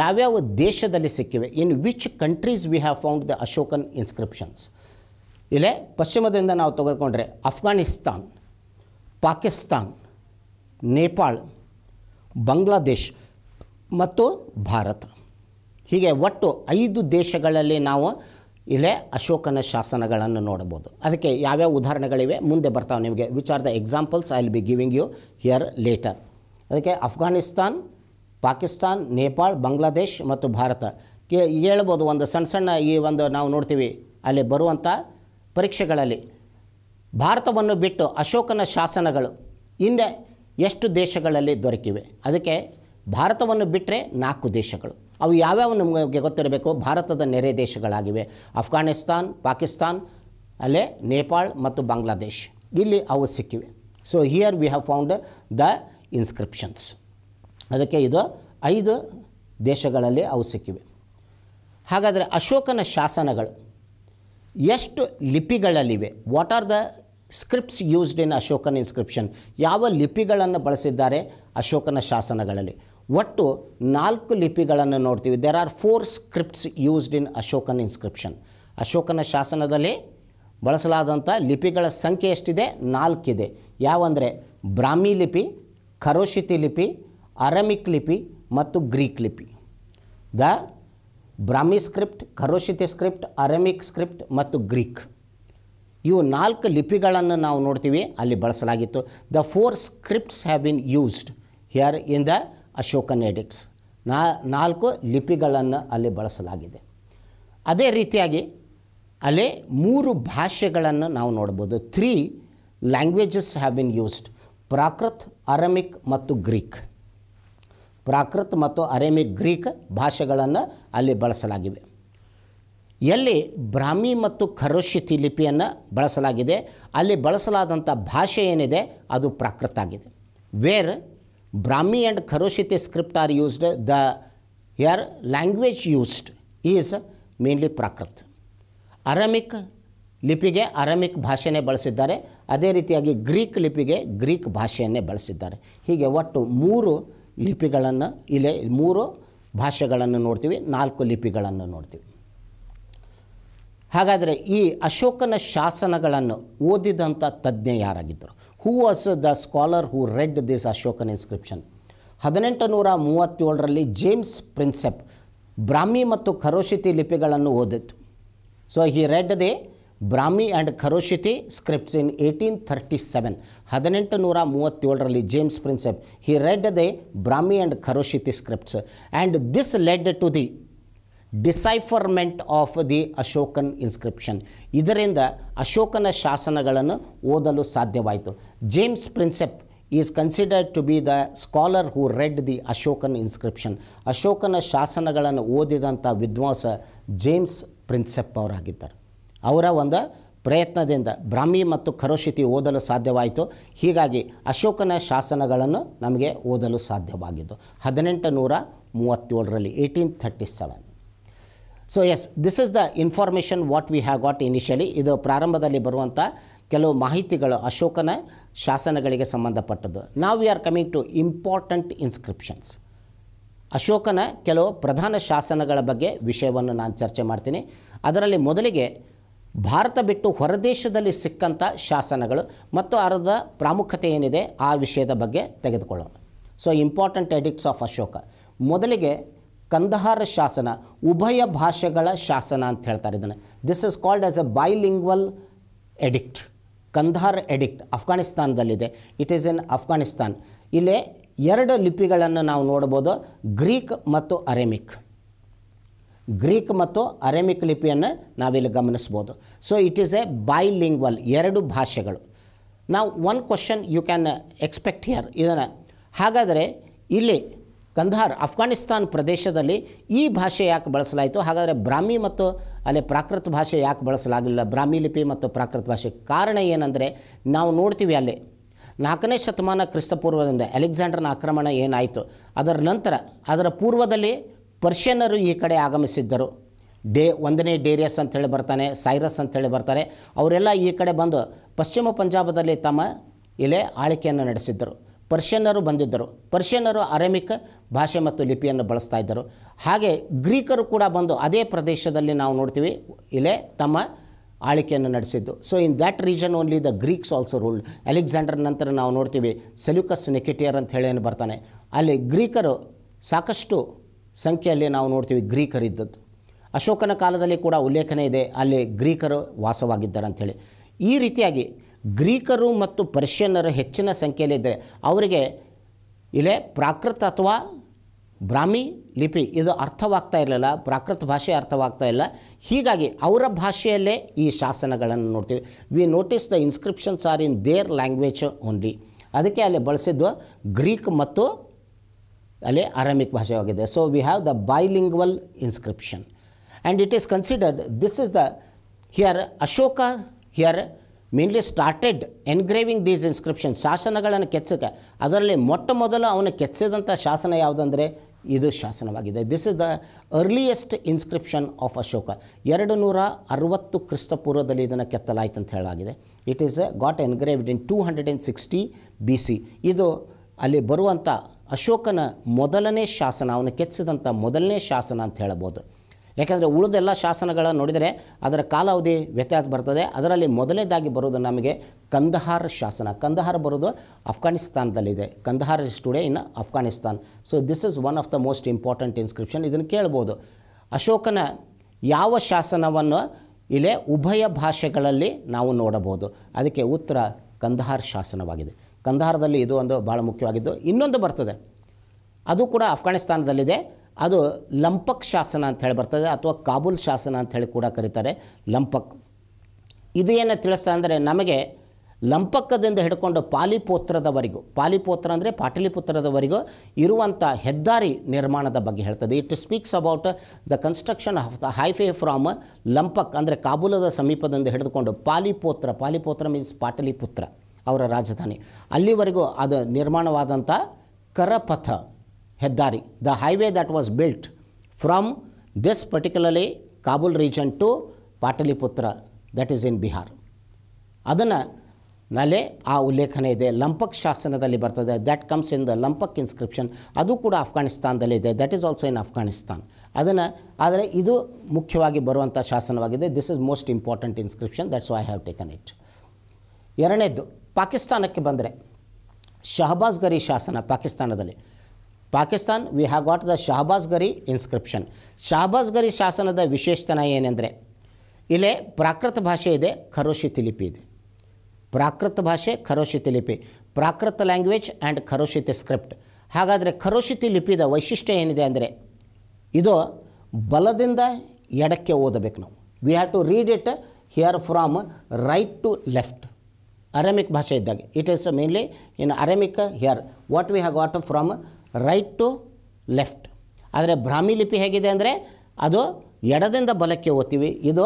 ಯಾವ್ಯಾವ ದೇಶದಲ್ಲಿ ಸಿಕ್ಕಿವೆ in which countries we have found the Ashokan inscriptions ಇಲ್ಲೇ ಪಶ್ಚಿಮದಿಂದ ನಾವು ತೆಗೆದುಕೊಂಡ್ರೆ ಅಫ್ಘಾನಿಸ್ತಾನ್ ಪಾಕಿಸ್ತಾನ್ ನೇಪಾಳ್ ಬಾಂಗ್ಲಾದೇಶ್ ಮತ್ತು ಭಾರತ ಹೀಗೆ ಒಟ್ಟು ಐದು ದೇಶಗಳಲ್ಲಿ ನಾವು ಇಲ್ಲೇ ಅಶೋಕನ ಶಾಸನಗಳನ್ನು ನೋಡಬಹುದು ಅದಕ್ಕೆ ಯಾವ್ಯಾವ ಉದಾಹರಣೆಗಳಿವೆ ಮುಂದೆ ಬರ್ತಾವೆ ನಿಮಗೆ which are the examples I will be giving you here later ಅದಕ್ಕೆ ಅಫ್ಘಾನಿಸ್ತಾನ್ ಪಾಕಿಸ್ತಾನ್ ನೇಪಾಳ್ ಬಾಂಗ್ಲಾದೇಶ್ ಮತ್ತು ಭಾರತ ಹೇಳ್ಬೋದು ಒಂದು ಸಣ್ಣ ಸಣ್ಣ ಈ ಒಂದು ನಾವು ನೋಡ್ತೀವಿ ಅಲ್ಲಿ ಬರುವಂಥ ಪರೀಕ್ಷೆಗಳಲ್ಲಿ ಭಾರತವನ್ನು ಬಿಟ್ಟು ಅಶೋಕನ ಶಾಸನಗಳು ಹಿಂದೆ ಎಷ್ಟು ದೇಶಗಳಲ್ಲಿ ದೊರಕಿವೆ ಅದಕ್ಕೆ ಭಾರತವನ್ನು ಬಿಟ್ಟರೆ ನಾಲ್ಕು ದೇಶಗಳು ಅವು ಯಾವ್ಯಾವ ನಮಗೆ ಗೊತ್ತಿರಬೇಕು ಭಾರತದ ನೆರೆ ದೇಶಗಳಾಗಿವೆ ಅಫ್ಘಾನಿಸ್ತಾನ್ ಪಾಕಿಸ್ತಾನ್ ಅಲ್ಲೇ ನೇಪಾಳ್ ಮತ್ತು ಬಾಂಗ್ಲಾದೇಶ್ ಇಲ್ಲಿ ಅವು ಸಿಕ್ಕಿವೆ so here we have found the inscriptions ಅದಕ್ಕೆ ಇದು ಐದು ದೇಶಗಳಲ್ಲಿ ಅವು ಸಿಕ್ಕಿವೆ ಹಾಗಾದರೆ ಅಶೋಕನ ಶಾಸನಗಳು ಎಷ್ಟು ಲಿಪಿಗಳಲ್ಲಿವೆ what are the scripts used in Ashokan inscription ಯಾವ ಲಿಪಿಗಳನ್ನು ಬಳಸಿದ್ದಾರೆ ಅಶೋಕನ ಶಾಸನಗಳಲ್ಲಿ ಒಟ್ಟು ನಾಲ್ಕು ಲಿಪಿಗಳನ್ನು ನೋಡ್ತೀವಿ there are four scripts used in Ashokan inscription ಅಶೋಕನ ಶಾಸನದಲ್ಲಿ ಬಳಸಲಾದಂಥ ಲಿಪಿಗಳ ಸಂಖ್ಯೆ ಎಷ್ಟಿದೆ ನಾಲ್ಕಿದೆ ಯಾವಂದರೆ ಬ್ರಾಹ್ಮಿ ಲಿಪಿ ಖರೋಷಿತಿ ಲಿಪಿ ಅರಮಿಕ್ ಲಿಪಿ ಮತ್ತು ಗ್ರೀಕ್ ಲಿಪಿ the Brahmi script Kharosthi script Aramaic script ಮತ್ತು ಗ್ರೀಕ್ ಇವು ನಾಲ್ಕು ಲಿಪಿಗಳನ್ನು ನಾವು ನೋಡ್ತೀವಿ ಅಲ್ಲಿ ಬಳಸಲಾಗಿತ್ತು the four scripts have been used here in the Ashokan edicts ನಾ ನಾಲ್ಕು ಲಿಪಿಗಳನ್ನು ಅಲ್ಲಿ ಬಳಸಲಾಗಿದೆ ಅದೇ ರೀತಿಯಾಗಿ ಅಲ್ಲಿ ಮೂರು ಭಾಷೆಗಳನ್ನು ನಾವು ನೋಡ್ಬೋದು three languages have been used Prakrit Aramaic ಮತ್ತು ಗ್ರೀಕ್ ಪ್ರಾಕೃತ್ ಮತ್ತು ಅರೆಮಿಕ್ ಗ್ರೀಕ್ ಭಾಷೆಗಳನ್ನು ಅಲ್ಲಿ ಬಳಸಲಾಗಿವೆ ಎಲ್ಲಿ ಬ್ರಾಹ್ಮಿ ಮತ್ತು ಖರೋಶಿತಿ ಲಿಪಿಯನ್ನು ಬಳಸಲಾಗಿದೆ ಅಲ್ಲಿ ಬಳಸಲಾದಂಥ ಭಾಷೆ ಏನಿದೆ ಅದು ಪ್ರಾಕೃತ ಆಗಿದೆ where Brahmi and Kharoshite script are used, the here language used is mainly Prakrit Aramaic ಲಿಪಿಗೆ ಅರಮಿಕ್ ಭಾಷೆಯೇ ಬಳಸಿದ್ದಾರೆ ಅದೇ ರೀತಿಯಾಗಿ ಗ್ರೀಕ್ ಲಿಪಿಗೆ ಗ್ರೀಕ್ ಭಾಷೆಯನ್ನೇ ಬಳಸಿದ್ದಾರೆ ಹೀಗೆ ಒಟ್ಟು ಮೂರು ಲಿಪಿಗಳನ್ನು ಇಲ್ಲೇ ಮೂರು ಭಾಷೆಗಳನ್ನು ನೋಡ್ತೀವಿ ನಾಲ್ಕು ಲಿಪಿಗಳನ್ನು ನೋಡ್ತೀವಿ ಹಾಗಾದರೆ ಈ ಅಶೋಕನ ಶಾಸನಗಳನ್ನು ಓದಿದಂಥ ತಜ್ಞ ಯಾರಾಗಿದ್ದರು who was the scholar who read this Ashokan inscription ಹದಿನೆಂಟು ನೂರ ಮೂವತ್ತೇಳರಲ್ಲಿ ಜೇಮ್ಸ್ ಪ್ರಿನ್ಸೆಪ್ ಬ್ರಾಹ್ಮಿ ಮತ್ತು ಖರೋಶಿತಿ ಲಿಪಿಗಳನ್ನು ಓದಿತ್ತು so he read the Brahmi and Kharosthi scripts in eighteen thirty seven ಹದಿನೆಂಟು ನೂರ ಮೂವತ್ತೇಳರಲ್ಲಿ James Prinsep he read the Brahmi and Kharosthi scripts and this led to the decipherment of the Ashokan inscription ಇದರಿಂದ ಅಶೋಕನ ಶಾಸನಗಳನ್ನು ಓದಲು ಸಾಧ್ಯವಾಯಿತು James Prinsep is considered to be the scholar who read the Ashokan inscription ಅಶೋಕನ ಶಾಸನಗಳನ್ನು ಓದಿದಂಥ ವಿದ್ವಾಂಸ ಜೇಮ್ಸ್ ಪ್ರಿನ್ಸೆಪ್ ಅವರಾಗಿದ್ದರು ಅವರ ಒಂದು ಪ್ರಯತ್ನದಿಂದ ಬ್ರಾಹ್ಮಿ ಮತ್ತು ಖರೋಶಿತಿ ಓದಲು ಸಾಧ್ಯವಾಯಿತು ಹೀಗಾಗಿ ಅಶೋಕನ ಶಾಸನಗಳನ್ನು ನಮಗೆ ಓದಲು ಸಾಧ್ಯವಾಗಿದ್ದು ಹದಿನೆಂಟು ನೂರ ಮೂವತ್ತೇಳರಲ್ಲಿ eighteen thirty seven so as this is the information what we have got initially ಇದು ಪ್ರಾರಂಭದಲ್ಲಿ ಬರುವಂಥ ಕೆಲವು ಮಾಹಿತಿಗಳು ಅಶೋಕನ ಶಾಸನಗಳಿಗೆ ಸಂಬಂಧಪಟ್ಟದ್ದು ನಾವು we are coming to important inscriptions ಅಶೋಕನ ಕೆಲವು ಪ್ರಧಾನ ಶಾಸನಗಳ ಬಗ್ಗೆ ವಿಷಯವನ್ನು ನಾನು ಚರ್ಚೆ ಮಾಡ್ತೀನಿ ಅದರಲ್ಲಿ ಮೊದಲಿಗೆ ಭಾರತ ಬಿಟ್ಟು ಹೊರದೇಶದಲ್ಲಿ ಸಿಕ್ಕಂಥ ಶಾಸನಗಳು ಮತ್ತು ಅದರ ಪ್ರಾಮುಖ್ಯತೆ ಏನಿದೆ ಆ ವಿಷಯದ ಬಗ್ಗೆ ತೆಗೆದುಕೊಳ್ಳೋಣ so important edicts of Ashoka ಮೊದಲಿಗೆ ಕಂದಹಾರ ಶಾಸನ ಉಭಯ ಭಾಷೆಗಳ ಶಾಸನ ಅಂತ ಹೇಳ್ತಾರೆ ಇದನ್ನು this is called as a bilingual edict Kandahar edict ಅಫ್ಘಾನಿಸ್ತಾನದಲ್ಲಿದೆ ಇಟ್ ಈಸ್ ಇನ್ ಅಫ್ಘಾನಿಸ್ತಾನ್ ಇಲ್ಲಿ ಎರಡು ಲಿಪಿಗಳನ್ನು ನಾವು ನೋಡ್ಬೋದು ಗ್ರೀಕ್ ಮತ್ತು ಅರೆಮಿಕ್ ಗ್ರೀಕ್ ಮತ್ತು ಅರೆಮಿಕ್ ಲಿಪಿಯನ್ನು ನಾವಿಲ್ಲಿ ಗಮನಿಸ್ಬೋದು so it is a bilingual ಎರಡು ಭಾಷೆಗಳು ನಾವು one question you can expect here ಇದನ್ನು ಹಾಗಾದರೆ ಇಲ್ಲಿ ಕಂಧಾರ್ ಅಫ್ಘಾನಿಸ್ತಾನ್ ಪ್ರದೇಶದಲ್ಲಿ ಈ ಭಾಷೆ ಯಾಕೆ ಬಳಸಲಾಯಿತು ಹಾಗಾದರೆ ಬ್ರಾಹ್ಮಿ ಮತ್ತು ಅಲ್ಲಿ ಪ್ರಾಕೃತ ಭಾಷೆ ಯಾಕೆ ಬಳಸಲಾಗಲಿಲ್ಲ ಬ್ರಾಹ್ಮಿ ಲಿಪಿ ಮತ್ತು ಪ್ರಾಕೃತ ಭಾಷೆ ಕಾರಣ ಏನಂದರೆ ನಾವು ನೋಡ್ತೀವಿ ಅಲ್ಲಿ ನಾಲ್ಕನೇ ಶತಮಾನ ಕ್ರಿಸ್ತಪೂರ್ವದಿಂದ ಅಲೆಕ್ಸಾಂಡ್ರನ ಆಕ್ರಮಣ ಏನಾಯಿತು ಅದರ ನಂತರ ಅದರ ಪೂರ್ವದಲ್ಲಿ ಪರ್ಷಿಯನ್ನರು ಈ ಕಡೆ ಆಗಮಿಸಿದ್ದರು ಡೇ ಒಂದನೇ ಡೇರಿಯಸ್ ಹೇಳಿ ಬರ್ತಾನೆ ಸೈರಸ್ ಹೇಳಿ ಬರ್ತಾರೆ ಅವರೆಲ್ಲ ಈ ಕಡೆ ಬಂದು ಪಶ್ಚಿಮ ಪಂಜಾಬದಲ್ಲಿ ತಮ್ಮ ಇಲ್ಲೇ ಆಳ್ಕೆಯನ್ನು ನಡೆಸಿದ್ದರು ಪರ್ಷಿಯನ್ನರು ಬಂದಿದ್ದರು ಪರ್ಷಿಯನ್ನರು ಅರೇಮಿಕ್ ಭಾಷೆ ಮತ್ತು ಲಿಪಿಯನ್ನು ಬಳಸ್ತಾ ಇದ್ದರು ಹಾಗೆ ಗ್ರೀಕರು ಕೂಡ ಬಂದು ಅದೇ ಪ್ರದೇಶದಲ್ಲಿ ನಾವು ನೋಡ್ತೀವಿ ಇಲ್ಲೇ ತಮ್ಮ ಆಳಿಕೆಯನ್ನು ನಡೆಸಿದ್ದು so in that region only the Greeks also ruled Alexander ನಂತರ ನಾವು ನೋಡ್ತೀವಿ ಸೆಲ್ಯುಕಸ್ ನೆಕೆಟಿಯರ್ ಅಂತ ಹೇಳಿ ಏನು ಬರ್ತಾನೆ ಅಲ್ಲಿ ಗ್ರೀಕರು ಸಾಕಷ್ಟು ಸಂಖ್ಯೆಯಲ್ಲಿ ನಾವು ನೋಡ್ತೀವಿ ಗ್ರೀಕರಿದ್ದದ್ದು ಅಶೋಕನ ಕಾಲದಲ್ಲಿ ಕೂಡ ಉಲ್ಲೇಖನೆ ಇದೆ ಅಲ್ಲಿ ಗ್ರೀಕರು ವಾಸವಾಗಿದ್ದಾರೆ ಅಂಥೇಳಿ ಈ ರೀತಿಯಾಗಿ ಗ್ರೀಕರು ಮತ್ತು ಪರ್ಷಿಯನ್ನರು ಹೆಚ್ಚಿನ ಸಂಖ್ಯೆಯಲ್ಲಿದ್ದರೆ ಅವರಿಗೆ ಇಲ್ಲೇ ಪ್ರಾಕೃತ ಅಥವಾ ಬ್ರಾಹ್ಮಿ ಲಿಪಿ ಇದು ಅರ್ಥವಾಗ್ತಾ ಇರಲಿಲ್ಲ ಪ್ರಾಕೃತ ಭಾಷೆ ಅರ್ಥವಾಗ್ತಾ ಇಲ್ಲ ಹೀಗಾಗಿ ಅವರ ಭಾಷೆಯಲ್ಲೇ ಈ ಶಾಸನಗಳನ್ನು ನೋಡ್ತೀವಿ we notice the inscriptions are in their language only ಅದಕ್ಕೆ ಅಲ್ಲಿ ಬಳಸಿದ್ದು ಗ್ರೀಕ್ ಮತ್ತು ಅಲ್ಲಿ ಅರಾಮಿಕ್ ಭಾಷೆಯಾಗಿದೆ so we have the bilingual inscription and it is considered this is the here Ashoka here mainly started engraving these inscription ಶಾಸನಗಳನ್ನು ಕೆತ್ತಕ್ಕೆ ಅದರಲ್ಲಿ ಮೊಟ್ಟ ಮೊದಲು ಅವನು ಕೆತ್ತಿಸಿದಂಥ ಶಾಸನ ಯಾವುದಂದರೆ ಇದು ಶಾಸನವಾಗಿದೆ this is the earliest inscription of Ashoka ಎರಡು ನೂರ ಅರವತ್ತು ಕ್ರಿಸ್ತಪೂರ್ವದಲ್ಲಿ ಇದನ್ನು ಕೆತ್ತಲಾಯಿತು ಅಂತ ಹೇಳಲಾಗಿದೆ it is got engraved in two hundred and sixty B C ಇದು ಅಲ್ಲಿ ಬರುವಂಥ ಅಶೋಕನ ಮೊದಲನೇ ಶಾಸನ ಅವನು ಕೆತ್ತಿಸಿದಂಥ ಮೊದಲನೇ ಶಾಸನ ಅಂತ ಹೇಳ್ಬೋದು ಯಾಕೆಂದರೆ ಉಳಿದೆಲ್ಲ ಶಾಸನಗಳನ್ನು ನೋಡಿದರೆ ಅದರ ಕಾಲಾವಧಿ ವ್ಯತ್ಯಾಸ ಬರ್ತದೆ ಅದರಲ್ಲಿ ಮೊದಲನೇದಾಗಿ ಬರೋದು ನಮಗೆ ಕಂದಹಾರ್ ಶಾಸನ ಕಂದಹಾರ್ ಬರೋದು ಅಫ್ಘಾನಿಸ್ತಾನದಲ್ಲಿದೆ Kandahar is today in Afghanistan so this is one of the most important inscription ಇದನ್ನು ಕೇಳ್ಬೋದು ಅಶೋಕನ ಯಾವ ಶಾಸನವನ್ನು ಇಲ್ಲೇ ಉಭಯ ಭಾಷೆಗಳಲ್ಲಿ ನಾವು ನೋಡಬಹುದು ಅದಕ್ಕೆ ಉತ್ತರ ಕಂದಹಾರ್ ಶಾಸನವಾಗಿದೆ ಕಂದಹಾರದಲ್ಲಿ ಇದು ಒಂದು ಭಾಳ ಮುಖ್ಯವಾಗಿದ್ದು ಇನ್ನೊಂದು ಬರ್ತದೆ ಅದು ಕೂಡ ಅಫ್ಘಾನಿಸ್ತಾನದಲ್ಲಿದೆ ಅದು ಲಂಪಕ್ ಶಾಸನ ಅಂತ ಹೇಳಿ ಬರ್ತದೆ ಅಥವಾ ಕಾಬೂಲ್ ಶಾಸನ ಅಂತ ಹೇಳಿ ಕೂಡ ಕರೀತಾರೆ ಲಂಪಕ್ ಇದು ಏನು ತಿಳಿಸ್ತಾ ಅಂದರೆ ನಮಗೆ ಲಂಪಕ್ಕದಿಂದ ಹಿಡ್ಕೊಂಡು ಪಾಲಿಪೋತ್ರದವರೆಗೂ ಪಾಲಿಪೋತ್ರ ಅಂದರೆ ಪಾಟಲಿಪುತ್ರದವರೆಗೂ ಇರುವಂಥ ಹೆದ್ದಾರಿ ನಿರ್ಮಾಣದ ಬಗ್ಗೆ ಹೇಳ್ತದೆ it speaks about the construction of the highway from Lampak ಅಂದರೆ ಕಾಬೂಲದ ಸಮೀಪದಿಂದ ಹಿಡಿದುಕೊಂಡು ಪಾಲಿಪೋತ್ರ ಪಾಲಿಪೋತ್ರ ಮೀನ್ಸ್ ಪಾಟಲಿಪುತ್ರ ಅವರ ರಾಜಧಾನಿ ಅಲ್ಲಿವರೆಗೂ ಅದು ನಿರ್ಮಾಣವಾದಂಥ ಕರಪಥ ಹೆದ್ದಾರಿ the highway that was built from this particularly Kabul region to Pataliputra that is in Bihar ಅದನ್ನು ನಲೆ ಆ ಉಲ್ಲೇಖನ ಇದೆ ಲಂಪಕ್ ಶಾಸನದಲ್ಲಿ ಬರ್ತದೆ that comes in the Lampak inscription ಅದು ಕೂಡ ಅಫ್ಘಾನಿಸ್ತಾನದಲ್ಲಿದೆ that is also in Afghanistan ಅದನ್ನು ಆದರೆ ಇದು ಮುಖ್ಯವಾಗಿ ಬರುವಂಥ ಶಾಸನವಾಗಿದೆ this is most important inscription that's why have taken it ಎರಡನೇದು ಪಾಕಿಸ್ತಾನಕ್ಕೆ ಬಂದರೆ ಶಹಬಾಜ್ ಗರಿ ಶಾಸನ ಪಾಕಿಸ್ತಾನದಲ್ಲಿ Pakistan we have got the Shahbaz Garhi inscription Shahbaz ಗರಿ ಶಾಸನದ ವಿಶೇಷತನ ಏನೆಂದರೆ ಇಲ್ಲೇ ಪ್ರಾಕೃತ ಭಾಷೆ ಇದೆ ಖರೋಷಿತಿ ಲಿಪಿ ಇದೆ ಪ್ರಾಕೃತ ಭಾಷೆ ಖರೋಷಿತಿ ಲಿಪಿ Prakrit language and Kharosthi script ಹಾಗಾದರೆ ಖರೋಷಿತಿ ಲಿಪಿದ ವೈಶಿಷ್ಟ್ಯ ಏನಿದೆ ಅಂದರೆ ಇದು ಬಲದಿಂದ ಎಡಕ್ಕೆ ಓದಬೇಕು ನಾವು we have to read it here from right to left Aramaic ಭಾಷೆ ಇದ್ದಾಗ it is mainly in Aramaic here what we have what from right to left ಆದರೆ ಬ್ರಾಹ್ಮಿ ಲಿಪಿ ಹೇಗಿದೆ ಅಂದರೆ ಅದು ಎಡದಿಂದ ಬಲಕ್ಕೆ ಓದ್ತೀವಿ ಇದು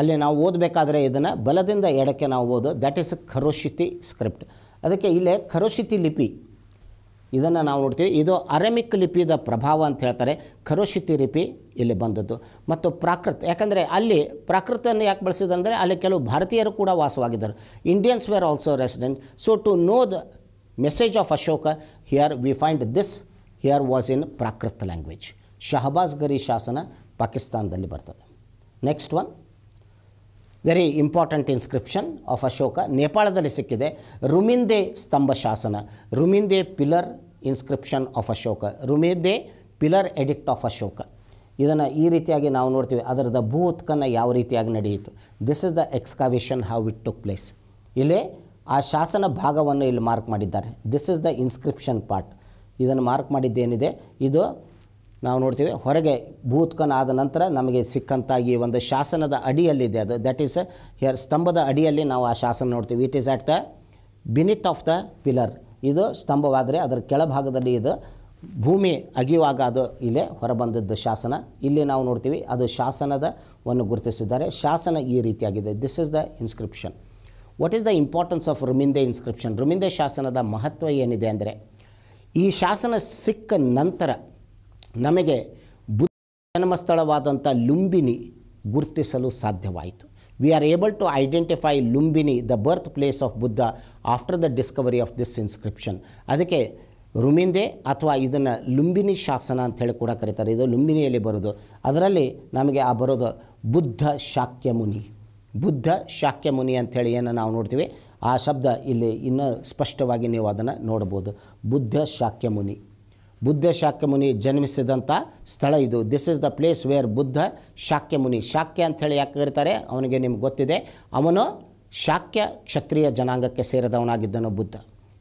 ಅಲ್ಲಿ ನಾವು ಓದಬೇಕಾದ್ರೆ ಇದನ್ನು ಬಲದಿಂದ ಎಡಕ್ಕೆ ನಾವು ಓದು ದ್ಯಾಟ್ ಈಸ್ ಖರೋಶಿತಿ ಸ್ಕ್ರಿಪ್ಟ್ ಅದಕ್ಕೆ ಇಲ್ಲೇ ಖರೋಶಿತಿ ಲಿಪಿ ಇದನ್ನು ನಾವು ನೋಡ್ತೀವಿ ಇದು ಅರೆಮಿಕ್ ಲಿಪಿದ ಪ್ರಭಾವ ಅಂತ ಹೇಳ್ತಾರೆ ಖರೋಶಿತಿ ಲಿಪಿ ಇಲ್ಲಿ ಬಂದದ್ದು ಮತ್ತು ಪ್ರಾಕೃತ್ ಯಾಕಂದರೆ ಅಲ್ಲಿ ಪ್ರಾಕೃತಿಯನ್ನು ಯಾಕೆ ಬಳಸಿದಂದರೆ ಅಲ್ಲಿ ಕೆಲವು ಭಾರತೀಯರು ಕೂಡ ವಾಸವಾಗಿದ್ದರು Indians were also resident so to know the message of Ashoka here we find this here was in Prakrit language Shahbaz Gari Shasana, ಪಾಕಿಸ್ತಾನದಲ್ಲಿ ಬರ್ತದೆ next one very important inscription of Ashoka ನೇಪಾಳದಲ್ಲಿ ಸಿಕ್ಕಿದೆ ರುಮಿಂದೆ ಸ್ತಂಭ ಶಾಸನ Rummindei pillar inscription of Ashoka Rummindei pillar edict of Ashoka ಇದನ್ನು ಈ ರೀತಿಯಾಗಿ ನಾವು ನೋಡ್ತೀವಿ ಅದರದ ಭೂ ಉತ್ಕನ್ನ ಯಾವ ರೀತಿಯಾಗಿ ನಡೆಯಿತು this is the excavation how it took place ಇಲ್ಲೇ ಆ ಶಾಸನ ಭಾಗವನ್ನು ಇಲ್ಲಿ ಮಾರ್ಕ್ ಮಾಡಿದ್ದಾರೆ this is the inscription part ಇದನ್ನು ಮಾರ್ಕ್ ಮಾಡಿದ್ದೇನಿದೆ ಇದು ನಾವು ನೋಡ್ತೀವಿ ಹೊರಗೆ ಭೂತ್ಕನ ಆದ ನಂತರ ನಮಗೆ ಸಿಕ್ಕಂಥ ಈ ಒಂದು ಶಾಸನದ ಅಡಿಯಲ್ಲಿದೆ ಅದು ದ್ಯಾಟ್ ಈಸ್ ಹಿಯರ್ ಸ್ತಂಭದ ಅಡಿಯಲ್ಲಿ ನಾವು ಆ ಶಾಸನ ನೋಡ್ತೀವಿ it is at the beneath of the pillar ಇದು ಸ್ತಂಭವಾದರೆ ಅದರ ಕೆಳಭಾಗದಲ್ಲಿ ಇದು ಭೂಮಿ ಅಗಿಯುವಾಗ ಅದು ಇಲ್ಲೇ ಹೊರಬಂದದ್ದು ಶಾಸನ ಇಲ್ಲಿ ನಾವು ನೋಡ್ತೀವಿ ಅದು ಶಾಸನದ ಒಂದು ಗುರುತಿಸಿದ್ದಾರೆ ಶಾಸನ ಈ ರೀತಿಯಾಗಿದೆ this is the inscription what is the importance of Rummindei inscription Rummindei ಶಾಸನದ ಮಹತ್ವ ಏನಿದೆ ಅಂದರೆ ಈ ಶಾಸನ ಸಿಕ್ಕ ನಂತರ ನಮಗೆ ಬುದ್ಧ ಜನ್ಮಸ್ಥಳವಾದಂಥ ಲುಂಬಿನಿ ಗುರುತಿಸಲು ಸಾಧ್ಯವಾಯಿತು we are able to identify Lumbini the birth place of Buddha after the discovery of this inscription ಅದಕ್ಕೆ ರುಮಿಂದೆ ಅಥವಾ ಇದನ್ನು ಲುಂಬಿನಿ ಶಾಸನ ಅಂತ ಕೂಡ ಕರೀತಾರೆ ಇದು ಲುಂಬಿನಿಯಲ್ಲಿ ಬರೋದು ಅದರಲ್ಲಿ ನಮಗೆ ಆ ಬರೋದು ಬುದ್ಧ ಶಾಕ್ಯ ಮುನಿ ಬುದ್ಧ ಶಾಕ್ಯಮುನಿ ಮುನಿ ಅಂಥೇಳಿ ಏನು ನಾವು ನೋಡ್ತೀವಿ ಆ ಶಬ್ದ ಇಲ್ಲಿ ಇನ್ನೂ ಸ್ಪಷ್ಟವಾಗಿ ನೀವು ಅದನ್ನು ನೋಡ್ಬೋದು ಬುದ್ಧ ಶಾಕ್ಯಮುನಿ ಬುದ್ಧ ಶಾಕ್ಯಮುನಿ ಜನ್ಮಿಸಿದಂಥ ಸ್ಥಳ ಇದು this is the place where Buddha Shakyamuni Shakya ಅಂಥೇಳಿ ಯಾಕೆ ಕರೀತಾರೆ ಅವನಿಗೆ ನಿಮ್ಗೆ ಗೊತ್ತಿದೆ ಅವನು ಶಾಕ್ಯ ಕ್ಷತ್ರಿಯ ಜನಾಂಗಕ್ಕೆ ಸೇರಿದವನಾಗಿದ್ದನು ಬುದ್ಧ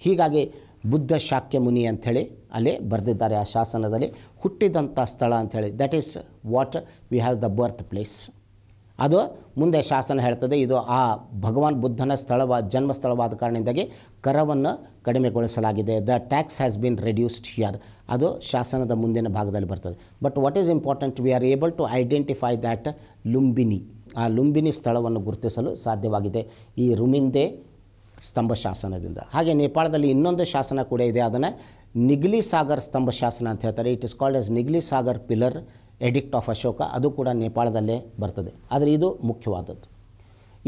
ಹೀಗಾಗಿ ಬುದ್ಧ ಶಾಕ್ಯಮುನಿ ಅಂಥೇಳಿ ಅಲ್ಲಿ ಬರೆದಿದ್ದಾರೆ ಆ ಶಾಸನದಲ್ಲಿ ಹುಟ್ಟಿದಂಥ ಸ್ಥಳ ಅಂಥೇಳಿ that is what we have the birth place ಅದು ಮುಂದೆ ಶಾಸನ ಹೇಳ್ತದೆ ಇದು ಆ ಭಗವಾನ್ ಬುದ್ಧನ ಸ್ಥಳವ ಜನ್ಮಸ್ಥಳವಾದ ಕಾರಣದಿಂದಾಗಿ ಕರವನ್ನು ಕಡಿಮೆಗೊಳಿಸಲಾಗಿದೆ the tax has been reduced here ಅದು ಶಾಸನದ ಮುಂದಿನ ಭಾಗದಲ್ಲಿ ಬರ್ತದೆ but what is important we are able to identify that Lumbini ಆ ಲುಂಬಿನಿ ಸ್ಥಳವನ್ನು ಗುರುತಿಸಲು ಸಾಧ್ಯವಾಗಿದೆ ಈ ರುಮಿಂದೆ ಸ್ತಂಭ ಶಾಸನದಿಂದ ಹಾಗೆ ನೇಪಾಳದಲ್ಲಿ ಇನ್ನೊಂದು ಶಾಸನ ಕೂಡ ಇದೆ ಅದನ್ನು ನಿಗ್ಲಿ ಸಾಗರ್ ಸ್ತಂಭ ಶಾಸನ ಅಂತ ಹೇಳ್ತಾರೆ it is called as Nigali Sagar pillar edict of Ashoka ಅದು ಕೂಡ ನೇಪಾಳದಲ್ಲೇ ಬರ್ತದೆ ಆದರೆ ಇದು ಮುಖ್ಯವಾದದ್ದು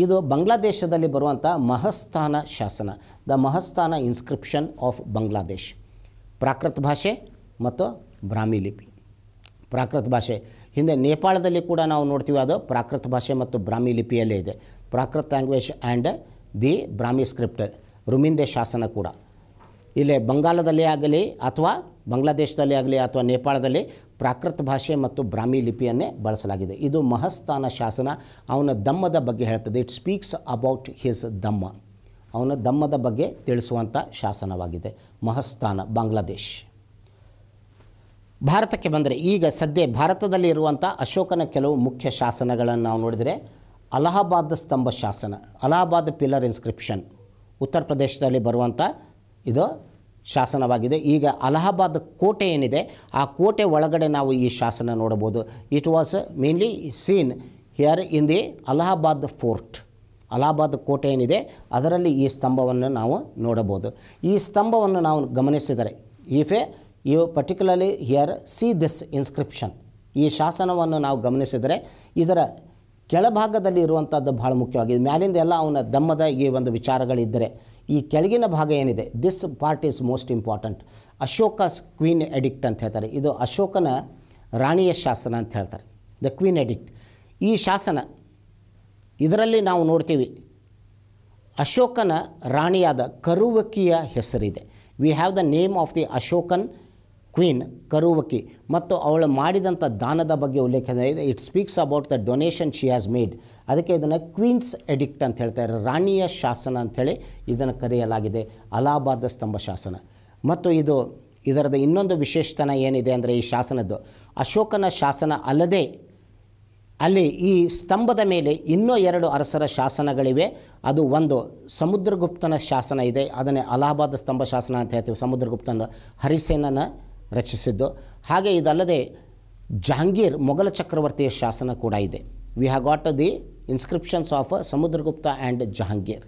ಇದು ಬಾಂಗ್ಲಾದೇಶದಲ್ಲಿ ಬರುವಂಥ ಮಹಸ್ಥಾನ ಶಾಸನ the Mahasthan inscription of Bangladesh Prakrit ಭಾಷೆ ಮತ್ತು ಬ್ರಾಹ್ಮಿ ಲಿಪಿ ಪ್ರಾಕೃತ ಭಾಷೆ ಹಿಂದೆ ನೇಪಾಳದಲ್ಲಿ ಕೂಡ ನಾವು ನೋಡ್ತೀವಿ ಅದು ಪ್ರಾಕೃತ ಭಾಷೆ ಮತ್ತು ಬ್ರಾಹ್ಮಿ ಲಿಪಿಯಲ್ಲೇ ಇದೆ Prakrit language and the Brahmi script ರುಮಿಂದೆ ಶಾಸನ ಕೂಡ ಇಲ್ಲೇ ಬಂಗಾಲದಲ್ಲಿ ಆಗಲಿ ಅಥವಾ ಬಾಂಗ್ಲಾದೇಶದಲ್ಲಿ ಆಗಲಿ ಅಥವಾ ನೇಪಾಳದಲ್ಲಿ ಪ್ರಾಕೃತ ಭಾಷೆ ಮತ್ತು ಬ್ರಾಹ್ಮಿ ಲಿಪಿಯನ್ನೇ ಬಳಸಲಾಗಿದೆ ಇದು ಮಹಸ್ಥಾನ ಶಾಸನ ಅವನ ದಮ್ಮದ ಬಗ್ಗೆ ಹೇಳ್ತದೆ it speaks about his dhamma ಅವನ ದಮ್ಮದ ಬಗ್ಗೆ ತಿಳಿಸುವಂಥ ಶಾಸನವಾಗಿದೆ ಮಹಸ್ಥಾನ ಬಾಂಗ್ಲಾದೇಶ್ ಭಾರತಕ್ಕೆ ಬಂದರೆ ಈಗ ಸದ್ಯ ಭಾರತದಲ್ಲಿ ಇರುವಂಥ ಅಶೋಕನ ಕೆಲವು ಮುಖ್ಯ ಶಾಸನಗಳನ್ನು ನಾವು ನೋಡಿದರೆ ಅಲಹಾಬಾದ್ ಸ್ತಂಭ ಶಾಸನ ಅಲಹಾಬಾದ್ ಪಿಲ್ಲರ್ ಇನ್ಸ್ಕ್ರಿಪ್ಷನ್ ಉತ್ತರ ಪ್ರದೇಶದಲ್ಲಿ ಬರುವಂಥ ಇದು ಶಾಸನವಾಗಿದೆ ಈಗ ಅಲಹಾಬಾದ್ ಕೋಟೆ ಏನಿದೆ ಆ ಕೋಟೆ ಒಳಗಡೆ ನಾವು ಈ ಶಾಸನ ನೋಡಬಹುದು it was mainly seen here in the Allahabad fort Allahabad ಕೋಟೆ ಏನಿದೆ ಅದರಲ್ಲಿ ಈ ಸ್ತಂಭವನ್ನು ನಾವು ನೋಡಬಹುದು ಈ ಸ್ತಂಭವನ್ನು ನಾವು ಗಮನಿಸಿದರೆ if a you particularly here see this inscription ಈ ಶಾಸನವನ್ನು ನಾವು ಗಮನಿಸಿದರೆ ಇದರ ಕೆಳಭಾಗದಲ್ಲಿ ಇರುವಂಥದ್ದು ಭಾಳ ಮುಖ್ಯವಾಗಿದೆ ಮ್ಯಾಲಿಂದ ಎಲ್ಲ ಅವನ ದಮ್ಮದ ಈ ಒಂದು ವಿಚಾರಗಳಿದ್ದರೆ ಈ ಕೆಳಗಿನ ಭಾಗ ಏನಿದೆ this part is most important Ashoka queen edict ಅಂತ ಹೇಳ್ತಾರೆ ಇದು ಅಶೋಕನ ರಾಣಿಯ ಶಾಸನ ಅಂತ ಹೇಳ್ತಾರೆ ದ ಕ್ವೀನ್ ಎಡಿಕ್ಟ್ ಈ ಶಾಸನ ಇದರಲ್ಲಿ ನಾವು ನೋಡ್ತೀವಿ ಅಶೋಕನ ರಾಣಿಯಾದ ಕರುವಕಿಯ ಹೆಸರಿದೆ we have the name of the Ashokan queen Karuvaki ಮತ್ತು ಅವಳು ಮಾಡಿದಂಥ ದಾನದ ಬಗ್ಗೆ ಉಲ್ಲೇಖ ಇದೆ it speaks about the donation she has made ಅದಕ್ಕೆ ಇದನ್ನು ಕ್ವೀನ್ಸ್ ಎಡಿಕ್ಟ್ ಅಂತ ಹೇಳ್ತಾರೆ ರಾಣಿಯ ಶಾಸನ ಅಂಥೇಳಿ ಇದನ್ನು ಕರೆಯಲಾಗಿದೆ ಅಲಹಾಬಾದ್ ಸ್ತಂಭ ಶಾಸನ ಮತ್ತು ಇದು ಇದರದ ಇನ್ನೊಂದು ವಿಶೇಷತನ ಏನಿದೆ ಅಂದರೆ ಈ ಶಾಸನದ್ದು ಅಶೋಕನ ಶಾಸನ ಅಲ್ಲದೆ ಅಲ್ಲಿ ಈ ಸ್ತಂಭದ ಮೇಲೆ ಇನ್ನೂ ಎರಡು ಅರಸರ ಶಾಸನಗಳಿವೆ ಅದು ಒಂದು ಸಮುದ್ರಗುಪ್ತನ ಶಾಸನ ಇದೆ ಅದನ್ನೇ ಅಲಹಾಬಾದ್ ಸ್ತಂಭ ಶಾಸನ ಅಂತ ಹೇಳ್ತೀವಿ ಸಮುದ್ರಗುಪ್ತನ ಹರಿಸೇನನ ರಚಿಸಿದ್ದು ಹಾಗೆ ಇದಲ್ಲದೆ ಜಹಾಂಗೀರ್ ಮೊಘಲ ಚಕ್ರವರ್ತಿಯ ಶಾಸನ ಕೂಡ ಇದೆ we have got the inscriptions of Samudragupta and Jahangir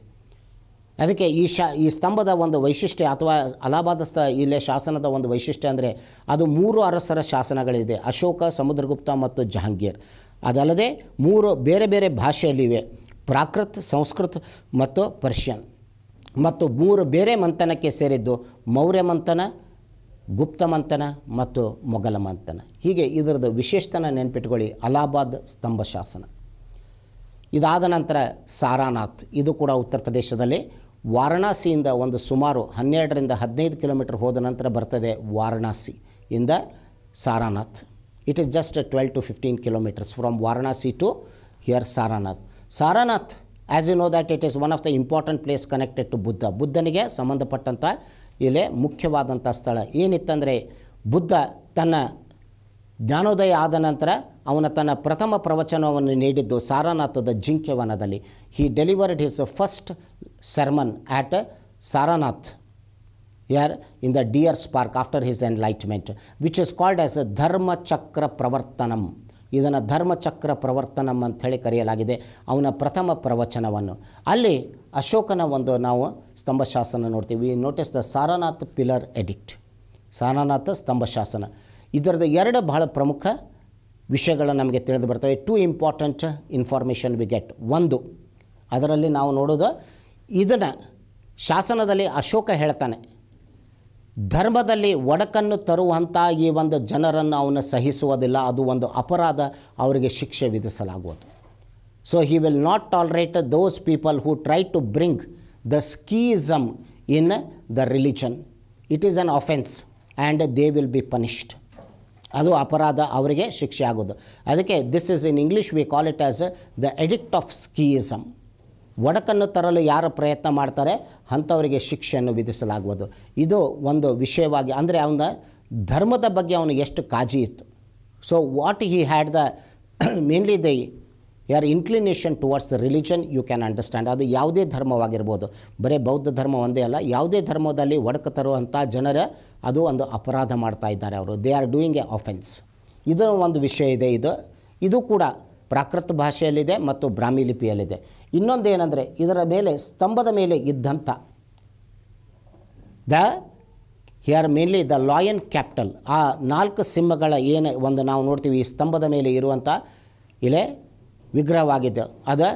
ಅದಕ್ಕೆ ಈ ಶಾ ಈ ಸ್ತಂಭದ ಒಂದು ವೈಶಿಷ್ಟ್ಯ ಅಥವಾ ಅಲಹಾಬಾದ್ ಸ್ಥ ಇಲ್ಲೇ ಶಾಸನದ ಒಂದು ವೈಶಿಷ್ಟ್ಯ ಅಂದರೆ ಅದು ಮೂರು ಅರಸರ ಶಾಸನಗಳಿದೆ ಅಶೋಕ ಸಮುದ್ರಗುಪ್ತ ಮತ್ತು ಜಹಾಂಗೀರ್ ಅದಲ್ಲದೆ ಮೂರು ಬೇರೆ ಬೇರೆ ಭಾಷೆಯಲ್ಲಿವೆ ಪ್ರಾಕೃತ್ ಸಂಸ್ಕೃತ್ ಮತ್ತು ಪರ್ಷಿಯನ್ ಮತ್ತು ಮೂರು ಬೇರೆ ಮಂಥನಕ್ಕೆ ಸೇರಿದ್ದು ಮೌರ್ಯ ಮಂಥನ ಗುಪ್ತಮಂಥನ ಮತ್ತು ಮೊಘಲ ಮಂಥನ ಹೀಗೆ ಇದರದ್ದು ವಿಶೇಷತನ ನೆನ್ಪಿಟ್ಕೊಳ್ಳಿ ಅಲಹಾಬಾದ್ ಸ್ತಂಭ ಶಾಸನ ಇದಾದ ನಂತರ ಸಾರಾನಾಥ್ ಇದು ಕೂಡ ಉತ್ತರ ಪ್ರದೇಶದಲ್ಲಿ ವಾರಣಾಸಿಯಿಂದ ಒಂದು ಸುಮಾರು ಹನ್ನೆರಡರಿಂದ ಹದಿನೈದು ಕಿಲೋಮೀಟರ್ ಹೋದ ನಂತರ ಬರ್ತದೆ ವಾರಣಾಸಿ ಇಂದ Sarnath it is just twelve to fifteen kilometres from Varanasi to here Sarnath Sarnath as you know that it is one of the important place connected to Buddha ಬುದ್ಧನಿಗೆ ಸಂಬಂಧಪಟ್ಟಂಥ ಇಲ್ಲೇ ಮುಖ್ಯವಾದಂಥ ಸ್ಥಳ ಏನಿತ್ತಂದರೆ ಬುದ್ಧ ತನ್ನ ಜ್ಞಾನೋದಯ ಆದ ನಂತರ ಅವನ ತನ್ನ ಪ್ರಥಮ ಪ್ರವಚನವನ್ನು ನೀಡಿದ್ದು ಸಾರನಾಥದ ಜಿಂಕೆವನದಲ್ಲಿ he delivered his first sermon at Sarnath here in the deer park after his enlightenment which is called as Dharmachakra Pravartanam ಇದನ್ನು ಧರ್ಮಚಕ್ರ ಪ್ರವರ್ತನಂ ಅಂತ ಹೇಳಿ ಕರೆಯಲಾಗಿದೆ ಅವನ ಪ್ರಥಮ ಪ್ರವಚನವನ್ನು ಅಲ್ಲಿ ಅಶೋಕನ ಒಂದು ನಾವು ಸ್ತಂಭಶಾಸನ ನೋಡ್ತೀವಿ notice the Sarnath pillar edict Sarnath ಶಾಸನ ಇದರದ ಎರಡು ಬಹಳ ಪ್ರಮುಖ ವಿಷಯಗಳು ನಮಗೆ ತಿಳಿದು ಬರ್ತವೆ two important information we get ಒಂದು ಅದರಲ್ಲಿ ನಾವು ನೋಡೋದು ಇದನ್ನು ಶಾಸನದಲ್ಲಿ ಅಶೋಕ ಹೇಳ್ತಾನೆ ಧರ್ಮದಲ್ಲಿ ಒಡಕನ್ನು ತರುವಂಥ ಈ ಒಂದು ಜನರನ್ನು ಅವನು ಸಹಿಸುವುದಿಲ್ಲ ಅದು ಒಂದು ಅಪರಾಧ ಅವರಿಗೆ ಶಿಕ್ಷೆ ವಿಧಿಸಲಾಗುವುದು So he will not tolerate those people who try to bring the schism in the religion. It is an offense and they will be punished. ಅದು ಅಪರಾಧ ಅವರಿಗೆ ಶಿಕ್ಷೆ ಆಗೋದು ಅದಕ್ಕೆ this is in English we call it as the edict of schism ಒಡಕನ್ನು ತರಲು ಯಾರು ಪ್ರಯತ್ನ ಮಾಡ್ತಾರೆ ಅಂಥವರಿಗೆ ಶಿಕ್ಷೆಯನ್ನು ವಿಧಿಸಲಾಗುವುದು ಇದು ಒಂದು ವಿಷಯವಾಗಿ ಅಂದರೆ ಅವನ ಧರ್ಮದ ಬಗ್ಗೆ ಅವನು ಎಷ್ಟು ಕಾಜಿ ಇತ್ತು so what he had the mainly the ಯಾರ inclination towards the religion you can understand ಅದು ಯಾವುದೇ ಧರ್ಮವಾಗಿರ್ಬೋದು ಬರೀ ಬೌದ್ಧ ಧರ್ಮ ಒಂದೇ ಅಲ್ಲ ಯಾವುದೇ ಧರ್ಮದಲ್ಲಿ ಒಡಕ ತರುವಂಥ ಜನರ ಅದು ಒಂದು ಅಪರಾಧ ಮಾಡ್ತಾ ಇದ್ದಾರೆ ಅವರು they are doing a offence ಇದರ ಒಂದು ವಿಷಯ ಇದೆ ಇದು ಇದು ಕೂಡ ಪ್ರಾಕೃತ ಭಾಷೆಯಲ್ಲಿದೆ ಮತ್ತು ಬ್ರಾಹ್ಮಿ ಲಿಪಿಯಲ್ಲಿದೆ ಇನ್ನೊಂದು ಏನಂದರೆ ಇದರ ಮೇಲೆ ಸ್ತಂಭದ ಮೇಲೆ ಇದ್ದಂಥ the are mainly the lion capital ಆ ನಾಲ್ಕು ಸಿಂಹಗಳ ಏನು ಒಂದು ನಾವು ನೋಡ್ತೀವಿ ಈ ಸ್ತಂಭದ ಮೇಲೆ ಇರುವಂಥ ಇಲೆ ವಿಗ್ರಹವಾಗಿದ್ದು ಅದು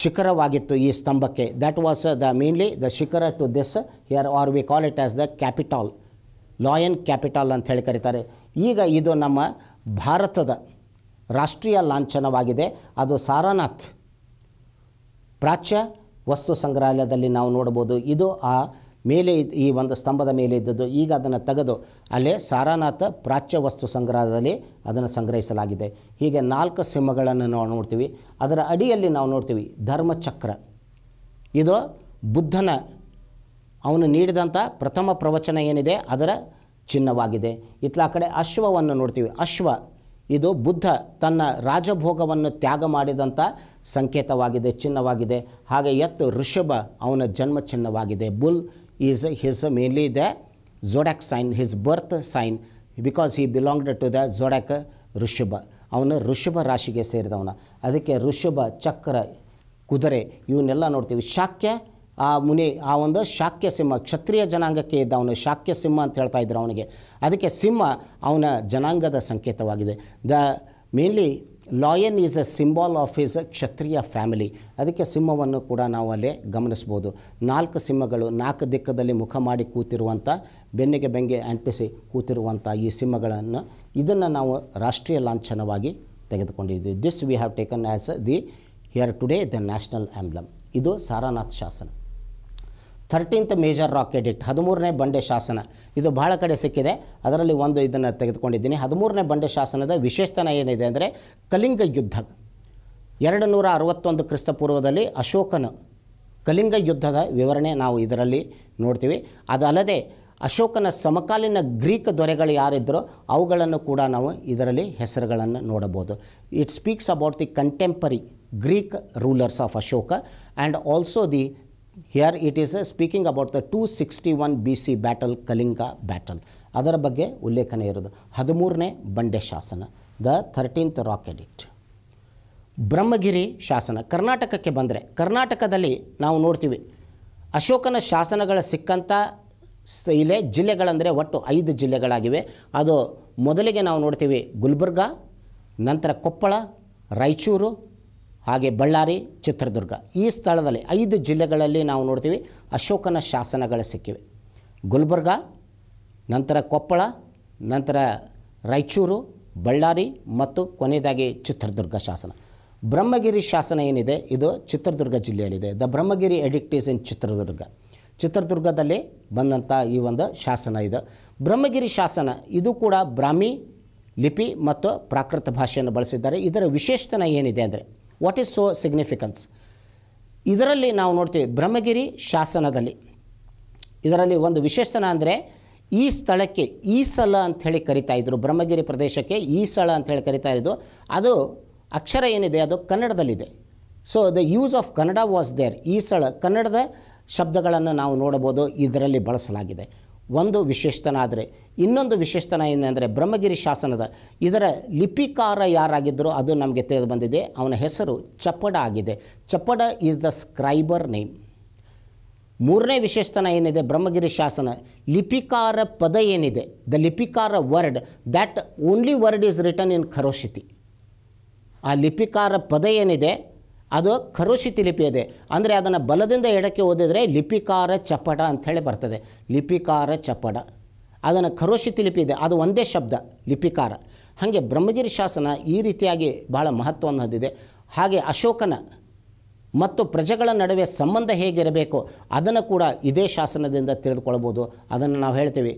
ಶಿಖರವಾಗಿತ್ತು ಈ ಸ್ತಂಭಕ್ಕೆ that was the mainly the shikhara to this here are we call it as the capital lion capital ಅಂತ ಹೇಳಿ ಕರೀತಾರೆ ಈಗ ಇದು ನಮ್ಮ ಭಾರತದ ರಾಷ್ಟ್ರೀಯ ಲಾಂಛನವಾಗಿದೆ ಅದು ಸಾರಾನಾಥ್ ಪ್ರಾಚ್ಯ ವಸ್ತು ಸಂಗ್ರಹಾಲಯದಲ್ಲಿ ನಾವು ನೋಡ್ಬೋದು ಇದು ಆ ಮೇಲೆ ಈ ಒಂದು ಸ್ತಂಭದ ಮೇಲೆ ಇದ್ದದ್ದು ಈಗ ಅದನ್ನು ತೆಗೆದು ಅಲ್ಲೇ ಸಾರಾನಾಥ ಪ್ರಾಚ್ಯ ವಸ್ತು ಸಂಗ್ರಹದಲ್ಲಿ ಅದನ್ನು ಸಂಗ್ರಹಿಸಲಾಗಿದೆ ಹೀಗೆ ನಾಲ್ಕು ಸಿಂಹಗಳನ್ನು ನಾವು ನೋಡ್ತೀವಿ ಅದರ ಅಡಿಯಲ್ಲಿ ನಾವು ನೋಡ್ತೀವಿ ಧರ್ಮಚಕ್ರ ಇದು ಬುದ್ಧನ ಅವನು ನೀಡಿದಂಥ ಪ್ರಥಮ ಪ್ರವಚನ ಏನಿದೆ ಅದರ ಚಿನ್ನವಾಗಿದೆ ಇತ್ಲ ಕಡೆ ಅಶ್ವವನ್ನು ನೋಡ್ತೀವಿ ಅಶ್ವ ಇದು ಬುದ್ಧ ತನ್ನ ರಾಜಭೋಗವನ್ನು ತ್ಯಾಗ ಮಾಡಿದಂಥ ಸಂಕೇತವಾಗಿದೆ ಚಿನ್ನವಾಗಿದೆ ಹಾಗೆ ಎತ್ತು ಋಷಭ ಅವನ ಜನ್ಮ ಚಿನ್ನವಾಗಿದೆ bull is his mainly the zodiac sign, his birth sign, because he belonged to the zodiac Rishabha ಅವನು ಋಷಭ ರಾಶಿಗೆ ಸೇರಿದವನ ಅದಕ್ಕೆ ಋಷಭ ಚಕ್ರ ಕುದುರೆ ಇವನ್ನೆಲ್ಲ ನೋಡ್ತೀವಿ ಶಾಕ್ಯ ಆ ಮುನಿ ಆ ಒಂದು ಶಾಕ್ಯ ಸಿಂಹ ಕ್ಷತ್ರಿಯ ಜನಾಂಗಕ್ಕೆ ಇದ್ದ ಅವನು ಶಾಕ್ಯ ಸಿಂಹ ಅಂತ ಹೇಳ್ತಾ ಇದ್ರು ಅವನಿಗೆ ಅದಕ್ಕೆ ಸಿಂಹ ಅವನ ಜನಾಂಗದ ಸಂಕೇತವಾಗಿದೆ the mainly lion is a symbol of is a Kshatriya family ಅದಕ್ಕೆ ಸಿಂಹವನ್ನು ಕೂಡ ನಾವು ಅಲ್ಲಿ ಗಮನಿಸ್ಬೋದು ನಾಲ್ಕು ಸಿಂಹಗಳು ನಾಲ್ಕು ದಿಕ್ಕದಲ್ಲಿ ಮುಖ ಮಾಡಿ ಕೂತಿರುವಂಥ ಬೆನ್ನಿಗೆ ಬೆಂಗೆ ಅಂಟಿಸಿ ಕೂತಿರುವಂಥ ಈ ಸಿಂಹಗಳನ್ನು ಇದನ್ನು ನಾವು ರಾಷ್ಟ್ರೀಯ ಲಾಂಛನವಾಗಿ ತೆಗೆದುಕೊಂಡಿದ್ದೀವಿ this we have taken as the here today the national emblem ಇದು ಸಾರಾನಾಥ್ ಶಾಸನ ಥರ್ಟೀನ್ತ್ ಮೇಜರ್ ರಾಕ್ ಎಡಿಕ್ಟ್ ಹದಿಮೂರನೇ ಬಂಡೆ ಶಾಸನ ಇದು ಬಹಳ ಕಡೆ ಸಿಕ್ಕಿದೆ ಅದರಲ್ಲಿ ಒಂದು ಇದನ್ನು ತೆಗೆದುಕೊಂಡಿದ್ದೀನಿ ಹದಿಮೂರನೇ ಬಂಡೆ ಶಾಸನದ ವಿಶೇಷತನ ಏನಿದೆ ಅಂದರೆ ಕಲಿಂಗ ಯುದ್ಧ ಎರಡು ನೂರ ಅರವತ್ತೊಂದು ಕ್ರಿಸ್ತಪೂರ್ವದಲ್ಲಿ ಅಶೋಕನ ಕಲಿಂಗ ಯುದ್ಧದ ವಿವರಣೆ ನಾವು ಇದರಲ್ಲಿ ನೋಡ್ತೀವಿ ಅದಲ್ಲದೆ ಅಶೋಕನ ಸಮಕಾಲೀನ ಗ್ರೀಕ್ ದೊರೆಗಳು ಯಾರಿದ್ದರೋ ಅವುಗಳನ್ನು ಕೂಡ ನಾವು ಇದರಲ್ಲಿ ಹೆಸರುಗಳನ್ನು ನೋಡಬಹುದು it speaks about the contemporary Greek rulers of Ashoka and also the here it is speaking about the two sixty one B C battle Kalinga battle ಅದರ ಬಗ್ಗೆ ಉಲ್ಲೇಖನೆ ಇರೋದು ಹದಿಮೂರನೇ ಬಂಡೆ ಶಾಸನ ದ ಥರ್ಟೀನ್ತ್ ರಾಕ್ ಎಡಿಟ್ ಬ್ರಹ್ಮಗಿರಿ ಶಾಸನ ಕರ್ನಾಟಕಕ್ಕೆ ಬಂದರೆ ಕರ್ನಾಟಕದಲ್ಲಿ ನಾವು ನೋಡ್ತೀವಿ ಅಶೋಕನ ಶಾಸನಗಳ ಸಿಕ್ಕಂಥ ಇಲ್ಲಿ ಜಿಲ್ಲೆಗಳಂದರೆ ಒಟ್ಟು ಐದು ಜಿಲ್ಲೆಗಳಾಗಿವೆ ಅದು ಮೊದಲಿಗೆ ನಾವು ನೋಡ್ತೀವಿ ಗುಲ್ಬರ್ಗ ನಂತರ ಕೊಪ್ಪಳ ರಾಯಚೂರು ಹಾಗೆ ಬಳ್ಳಾರಿ ಚಿತ್ರದುರ್ಗ ಈ ಸ್ಥಳದಲ್ಲಿ ಐದು ಜಿಲ್ಲೆಗಳಲ್ಲಿ ನಾವು ನೋಡ್ತೀವಿ ಅಶೋಕನ ಶಾಸನಗಳು ಸಿಕ್ಕಿವೆ ಗುಲ್ಬರ್ಗ ನಂತರ ಕೊಪ್ಪಳ ನಂತರ ರಾಯಚೂರು ಬಳ್ಳಾರಿ ಮತ್ತು ಕೊನೆಯದಾಗಿ ಚಿತ್ರದುರ್ಗ ಶಾಸನ ಬ್ರಹ್ಮಗಿರಿ ಶಾಸನ ಏನಿದೆ ಇದು ಚಿತ್ರದುರ್ಗ ಜಿಲ್ಲೆಯಲ್ಲಿದೆ the Brahmagiri edicts in Chitradurga ಚಿತ್ರದುರ್ಗದಲ್ಲಿ ಬಂದಂಥ ಈ ಒಂದು ಶಾಸನ ಇದು ಬ್ರಹ್ಮಗಿರಿ ಶಾಸನ ಇದು ಕೂಡ ಬ್ರಾಹ್ಮಿ ಲಿಪಿ ಮತ್ತು ಪ್ರಾಕೃತ ಭಾಷೆಯನ್ನು ಬಳಸಿದ್ದಾರೆ ಇದರ ವಿಶೇಷತನ ಏನಿದೆ ಅಂದರೆ ವಾಟ್ ಈಸ್ ಸೋ ಸಿಗ್ನಿಫಿಕೆನ್ಸ್ ಇದರಲ್ಲಿ ನಾವು ನೋಡ್ತೀವಿ ಬ್ರಹ್ಮಗಿರಿ ಶಾಸನದಲ್ಲಿ ಇದರಲ್ಲಿ ಒಂದು ವಿಶೇಷತನ ಅಂದರೆ ಈ ಸ್ಥಳಕ್ಕೆ ಈ ಸಲ ಅಂಥೇಳಿ ಇದ್ದರು ಬ್ರಹ್ಮಗಿರಿ ಪ್ರದೇಶಕ್ಕೆ ಈ ಸಳ ಅಂಥೇಳಿ ಕರಿತಾ ಇದ್ದು ಅದು ಅಕ್ಷರ ಏನಿದೆ ಅದು ಕನ್ನಡದಲ್ಲಿದೆ so the use of Kannada was there ಈ ಸಳ ಕನ್ನಡದ ಶಬ್ದಗಳನ್ನು ನಾವು ನೋಡಬಹುದು ಇದರಲ್ಲಿ ಬಳಸಲಾಗಿದೆ ಒಂದು ವಿಶೇಷತನ ಆದರೆ ಇನ್ನೊಂದು ವಿಶೇಷತನ ಏನಂದರೆ ಬ್ರಹ್ಮಗಿರಿ ಶಾಸನದ ಇದರ ಲಿಪಿಕಾರ ಯಾರಾಗಿದ್ದರೂ ಅದು ನಮಗೆ ತಿಳಿದು ಬಂದಿದೆ ಅವನ ಹೆಸರು ಚಪ್ಪಡ ಆಗಿದೆ Chappada is the scriber name ಮೂರನೇ ವಿಶೇಷತನ ಏನಿದೆ ಬ್ರಹ್ಮಗಿರಿ ಶಾಸನ ಲಿಪಿಕಾರ ಪದ ಏನಿದೆ the lipikara word that only word is written in Kharoshthi ಆ ಲಿಪಿಕಾರ ಪದ ಏನಿದೆ ಅದು ಖರೋಶಿ ಲಿಪಿ ಇದೆ ಅಂದರೆ ಅದನ್ನು ಬಲದಿಂದ ಎಡಕ್ಕೆ ಓದಿದರೆ ಲಿಪಿಕಾರ ಚಪ್ಪಡ ಅಂಥೇಳಿ ಬರ್ತದೆ ಲಿಪಿಕಾರ ಚಪ್ಪಡ ಅದನ್ನು ಖರೋಷಿತಿ ಲಿಪಿ ಇದೆ ಅದು ಒಂದೇ ಶಬ್ದ ಲಿಪಿಕಾರ ಹಾಗೆ ಬ್ರಹ್ಮಗಿರಿ ಶಾಸನ ಈ ರೀತಿಯಾಗಿ ಭಾಳ ಮಹತ್ವವನ್ನು ಹೊಂದಿದೆ ಹಾಗೆ ಅಶೋಕನ ಮತ್ತು ಪ್ರಜೆಗಳ ನಡುವೆ ಸಂಬಂಧ ಹೇಗಿರಬೇಕು ಅದನ್ನು ಕೂಡ ಇದೇ ಶಾಸನದಿಂದ ತಿಳಿದುಕೊಳ್ಬೋದು ಅದನ್ನು ನಾವು ಹೇಳ್ತೀವಿ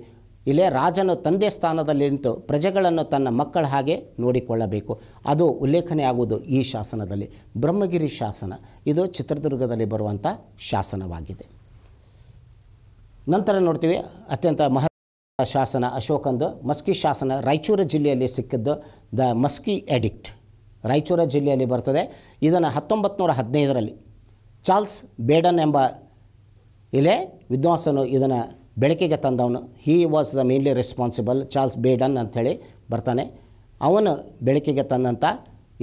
ಇಲ್ಲೇ ರಾಜನು ತಂದೆ ಸ್ಥಾನದಲ್ಲಿ ನಿಂತು ಪ್ರಜೆಗಳನ್ನು ತನ್ನ ಮಕ್ಕಳ ಹಾಗೆ ನೋಡಿಕೊಳ್ಳಬೇಕು ಅದು ಉಲ್ಲೇಖನೆ ಆಗುವುದು ಈ ಶಾಸನದಲ್ಲಿ ಬ್ರಹ್ಮಗಿರಿ ಶಾಸನ ಇದು ಚಿತ್ರದುರ್ಗದಲ್ಲಿ ಬರುವಂಥ ಶಾಸನವಾಗಿದೆ ನಂತರ ನೋಡ್ತೀವಿ ಅತ್ಯಂತ ಮಹತ್ವ ಶಾಸನ ಅಶೋಕಂದು ಮಸ್ಕಿ ಶಾಸನ ರಾಯಚೂರು ಜಿಲ್ಲೆಯಲ್ಲಿ ಸಿಕ್ಕಿದ್ದು ದ ಮಸ್ಕಿ ಎಡಿಕ್ಟ್ ರಾಯಚೂರು ಜಿಲ್ಲೆಯಲ್ಲಿ ಬರ್ತದೆ ಇದನ್ನು ಹತ್ತೊಂಬತ್ತು ನೂರ ಹದಿನೈದರಲ್ಲಿ ಚಾರ್ಲ್ಸ್ ಬೇಡನ್ ಎಂಬ ಇಲೆ ವಿದ್ವಾಂಸನು ಇದನ್ನು ಬೆಳಕಿಗೆ ತಂದವನು he was the mainly responsible Charles Beadon ಅಂಥೇಳಿ ಬರ್ತಾನೆ ಅವನು ಬೆಳಕಿಗೆ ತಂದಂಥ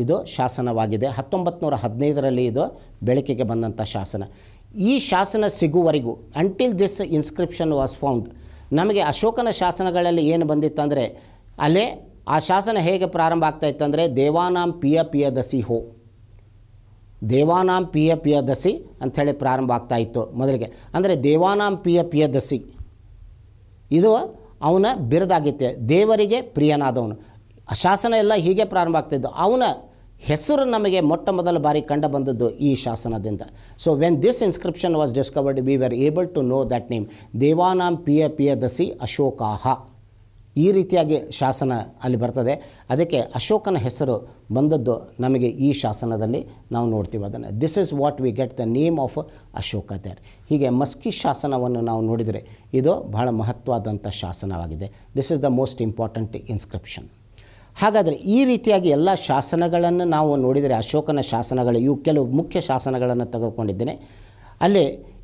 ಇದು ಶಾಸನವಾಗಿದೆ ಹತ್ತೊಂಬತ್ತು ನೂರ ಹದಿನೈದರಲ್ಲಿ ಇದು ಬೆಳಕಿಗೆ ಬಂದಂಥ ಶಾಸನ ಈ ಶಾಸನ ಸಿಗುವವರೆಗೂ until this inscription was found ನಮಗೆ ಅಶೋಕನ ಶಾಸನಗಳಲ್ಲಿ ಏನು ಬಂದಿತ್ತಂದರೆ ಅಲ್ಲೇ ಆ ಶಾಸನ ಹೇಗೆ ಪ್ರಾರಂಭ ಆಗ್ತಾಯಿತ್ತಂದರೆ ದೇವಾನಾಂ ಪಿಯ ಪಿಯ ದಸಿ ಹೋ ದೇವಾನಾಂ ಪಿಯ ಪಿಯ ದಸಿ ಅಂಥೇಳಿ ಪ್ರಾರಂಭ ಇತ್ತು ಮೊದಲಿಗೆ ಅಂದರೆ ದೇವಾನಾಂ ಪಿಯ ಪಿಯ ದಸಿ ಇದು ಅವನ ಬಿರದಾಗಿತ್ತೆ ದೇವರಿಗೆ ಪ್ರಿಯನಾದವನು ಶಾಸನ ಎಲ್ಲ ಹೀಗೆ ಪ್ರಾರಂಭ ಆಗ್ತಿದ್ದು ಅವನ ಹೆಸರು ನಮಗೆ ಮೊಟ್ಟ ಮೊದಲ ಬಾರಿ ಕಂಡು ಬಂದದ್ದು ಈ ಶಾಸನದಿಂದ so when this inscription was discovered we were able to know that name Devanampiya ಪಿಯ ದಸಿ ಅಶೋಕಾಹ ಈ ರೀತಿಯಾಗಿ ಶಾಸನ ಅಲ್ಲಿ ಬರ್ತದೆ ಅದಕ್ಕೆ ಅಶೋಕನ ಹೆಸರು ಬಂದದ್ದು ನಮಗೆ ಈ ಶಾಸನದಲ್ಲಿ ನಾವು ನೋಡ್ತೀವಿ ಅದನ್ನು this is what we get the name of Ashoka there ಹೀಗೆ ಮಸ್ಕಿ ಶಾಸನವನ್ನು ನಾವು ನೋಡಿದರೆ ಇದು ಬಹಳ ಮಹತ್ವವಾದಂಥ ಶಾಸನವಾಗಿದೆ this is the most important inscription ಹಾಗಾದರೆ ಈ ರೀತಿಯಾಗಿ ಎಲ್ಲ ಶಾಸನಗಳನ್ನು ನಾವು ನೋಡಿದರೆ ಅಶೋಕನ ಶಾಸನಗಳು ಇವು ಕೆಲವು ಮುಖ್ಯ ಶಾಸನಗಳನ್ನು ತೆಗೆದುಕೊಂಡಿದ್ದೇನೆ ಅಲ್ಲಿ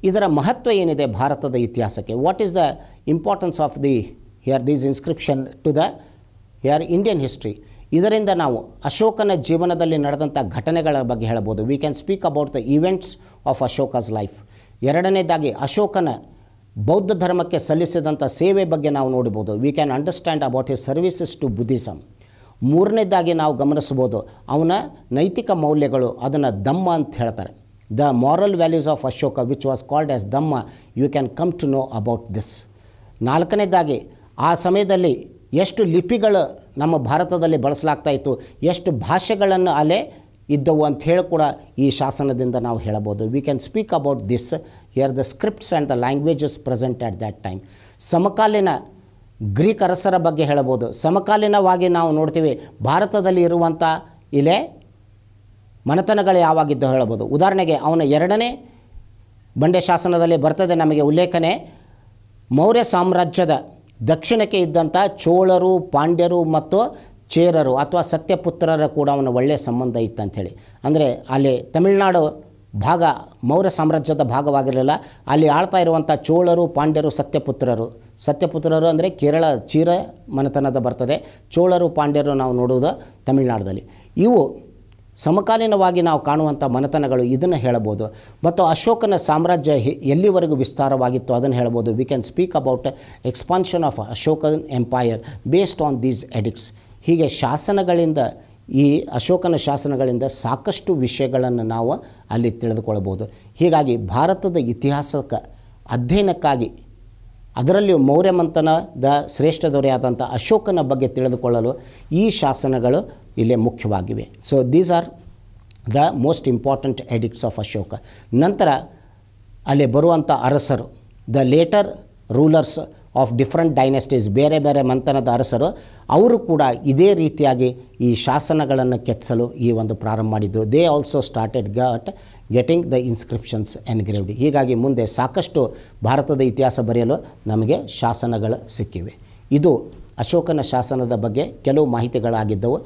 ಇದರ ಮಹತ್ವ ಏನಿದೆ ಭಾರತದ ಇತಿಹಾಸಕ್ಕೆ what is the importance of the here these inscription to the here Indian history ಇದರಿಂದ ನಾವು ಅಶೋಕನ ಜೀವನದಲ್ಲಿ ನಡೆದಂಥ ಘಟನೆಗಳ ಬಗ್ಗೆ ಹೇಳ್ಬೋದು we can speak about the events of Ashoka's life ಎರಡನೇದಾಗಿ ಅಶೋಕನ ಬೌದ್ಧ ಧರ್ಮಕ್ಕೆ ಸಲ್ಲಿಸಿದಂಥ ಸೇವೆ ಬಗ್ಗೆ ನಾವು ನೋಡ್ಬೋದು we can understand about he services to Buddhism ಮೂರನೇದಾಗಿ ನಾವು ಗಮನಿಸ್ಬೋದು ಅವನ ನೈತಿಕ ಮೌಲ್ಯಗಳು ಅದನ್ನು ದಮ್ಮ ಅಂತ ಹೇಳ್ತಾರೆ the moral values of Ashoka which was called as dhamma you can come to know about this ನಾಲ್ಕನೇದಾಗಿ ಆ ಸಮಯದಲ್ಲಿ ಎಷ್ಟು ಲಿಪಿಗಳು ನಮ್ಮ ಭಾರತದಲ್ಲಿ ಬಳಸಲಾಗ್ತಾ ಇತ್ತು ಎಷ್ಟು ಭಾಷೆಗಳನ್ನು ಅಲೆ ಇದ್ದವು ಅಂತ ಹೇಳಿ ಕೂಡ ಈ ಶಾಸನದಿಂದ ನಾವು ಹೇಳಬಹುದು we can speak about this here the scripts and the languages present at that time ಸಮಕಾಲೀನ ಗ್ರೀಕ್ ಅರಸರ ಬಗ್ಗೆ ಹೇಳಬಹುದು ಸಮಕಾಲೀನವಾಗಿ ನಾವು ನೋಡ್ತೀವಿ ಭಾರತದಲ್ಲಿ ಇರುವಂಥ ಇಲೆ ಮನೆತನಗಳು ಯಾವಾಗಿದ್ದು ಹೇಳಬಹುದು ಉದಾಹರಣೆಗೆ ಅವನ ಎರಡನೇ ಬಂಡೆ ಶಾಸನದಲ್ಲಿ ಬರ್ತದೆ ನಮಗೆ ಉಲ್ಲೇಖನೆ ಮೌರ್ಯ ಸಾಮ್ರಾಜ್ಯದ ದಕ್ಷಿಣಕ್ಕೆ ಇದ್ದಂಥ ಚೋಳರು ಪಾಂಡ್ಯರು ಮತ್ತು ಚೇರರು ಅಥವಾ ಸತ್ಯಪುತ್ರರ ಕೂಡ ಅವನ ಒಳ್ಳೆಯ ಸಂಬಂಧ ಇತ್ತು ಅಂಥೇಳಿ ಅಂದರೆ ಅಲ್ಲಿ ತಮಿಳುನಾಡು ಭಾಗ ಮೌರ್ಯ ಸಾಮ್ರಾಜ್ಯದ ಭಾಗವಾಗಿರಲಿಲ್ಲ ಅಲ್ಲಿ ಆಳ್ತಾ ಇರುವಂಥ ಚೋಳರು ಪಾಂಡ್ಯರು ಸತ್ಯಪುತ್ರರು ಸತ್ಯಪುತ್ರರು ಅಂದರೆ ಕೇರಳ ಚೀರ ಮನೆತನದ ಬರ್ತದೆ ಚೋಳರು ಪಾಂಡ್ಯರು ನಾವು ನೋಡುವುದು ತಮಿಳುನಾಡದಲ್ಲಿ ಇವು ಸಮಕಾಲೀನವಾಗಿ ನಾವು ಕಾಣುವಂಥ ಮನೆತನಗಳು ಇದನ್ನು ಹೇಳಬೋದು ಮತ್ತು ಅಶೋಕನ ಸಾಮ್ರಾಜ್ಯ ಎಲ್ಲಿವರೆಗೂ ವಿಸ್ತಾರವಾಗಿತ್ತು ಅದನ್ನು ಹೇಳ್ಬೋದು we can speak about expansion of Ashokan empire based on these edicts ಹೀಗೆ ಶಾಸನಗಳಿಂದ ಈ ಅಶೋಕನ ಶಾಸನಗಳಿಂದ ಸಾಕಷ್ಟು ವಿಷಯಗಳನ್ನು ನಾವು ಅಲ್ಲಿ ತಿಳಿದುಕೊಳ್ಳಬಹುದು ಹೀಗಾಗಿ ಭಾರತದ ಇತಿಹಾಸಕ್ಕೆ ಅಧ್ಯಯನಕ್ಕಾಗಿ ಅದರಲ್ಲಿಯೂ ಮೌರ್ಯಮಂಥನದ ಶ್ರೇಷ್ಠ ದೊರೆಯಾದಂಥ ಅಶೋಕನ ಬಗ್ಗೆ ತಿಳಿದುಕೊಳ್ಳಲು ಈ ಶಾಸನಗಳು ಇಲ್ಲೇ ಮುಖ್ಯವಾಗಿವೆ so these are the most important edicts of Ashoka ನಂತರ ಅಲ್ಲಿ ಬರುವಂಥ ಅರಸರು the later rulers of different dynasties ಬೇರೆ ಬೇರೆ ಮಂಥನದ ಅರಸರು ಅವರು ಕೂಡ ಇದೇ ರೀತಿಯಾಗಿ ಈ ಶಾಸನಗಳನ್ನು ಕೆತ್ತಿಸಲು ಈ ಒಂದು ಪ್ರಾರಂಭ ಮಾಡಿದ್ದು they also started got getting the inscriptions engraved ಹೀಗಾಗಿ ಮುಂದೆ ಸಾಕಷ್ಟು ಭಾರತದ ಇತಿಹಾಸ ಬರೆಯಲು ನಮಗೆ ಶಾಸನಗಳು ಸಿಕ್ಕಿವೆ ಇದು ಅಶೋಕನ ಶಾಸನದ ಬಗ್ಗೆ ಕೆಲವು ಮಾಹಿತಿಗಳಾಗಿದ್ದವು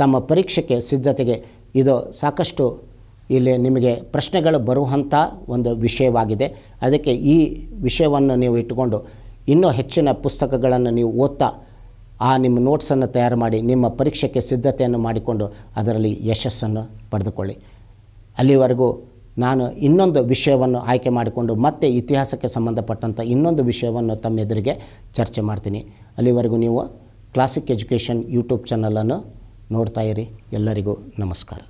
ತಮ್ಮ ಪರೀಕ್ಷೆಗೆ ಸಿದ್ಧತೆಗೆ ಇದು ಸಾಕಷ್ಟು ಇಲ್ಲಿ ನಿಮಗೆ ಪ್ರಶ್ನೆಗಳು ಬರುವಂಥ ಒಂದು ವಿಷಯವಾಗಿದೆ ಅದಕ್ಕೆ ಈ ವಿಷಯವನ್ನು ನೀವು ಇಟ್ಟುಕೊಂಡು ಇನ್ನೂ ಹೆಚ್ಚಿನ ಪುಸ್ತಕಗಳನ್ನು ನೀವು ಓದ್ತಾ ಆ ನಿಮ್ಮ ನೋಟ್ಸನ್ನು ತಯಾರು ಮಾಡಿ ನಿಮ್ಮ ಪರೀಕ್ಷೆಗೆ ಸಿದ್ಧತೆಯನ್ನು ಮಾಡಿಕೊಂಡು ಅದರಲ್ಲಿ ಯಶಸ್ಸನ್ನು ಪಡೆದುಕೊಳ್ಳಿ ಅಲ್ಲಿವರೆಗೂ ನಾನು ಇನ್ನೊಂದು ವಿಷಯವನ್ನು ಆಯ್ಕೆ ಮಾಡಿಕೊಂಡು ಮತ್ತೆ ಇತಿಹಾಸಕ್ಕೆ ಸಂಬಂಧಪಟ್ಟಂಥ ಇನ್ನೊಂದು ವಿಷಯವನ್ನು ತಮ್ಮೆದುರಿಗೆ ಚರ್ಚೆ ಮಾಡ್ತೀನಿ ಅಲ್ಲಿವರೆಗೂ ನೀವು ಕ್ಲಾಸಿಕ್ ಎಜುಕೇಷನ್ ಯೂಟ್ಯೂಬ್ ಚಾನಲನ್ನು ನೋಡ್ತಾ ಇರಿ ಎಲ್ಲರಿಗೂ ನಮಸ್ಕಾರ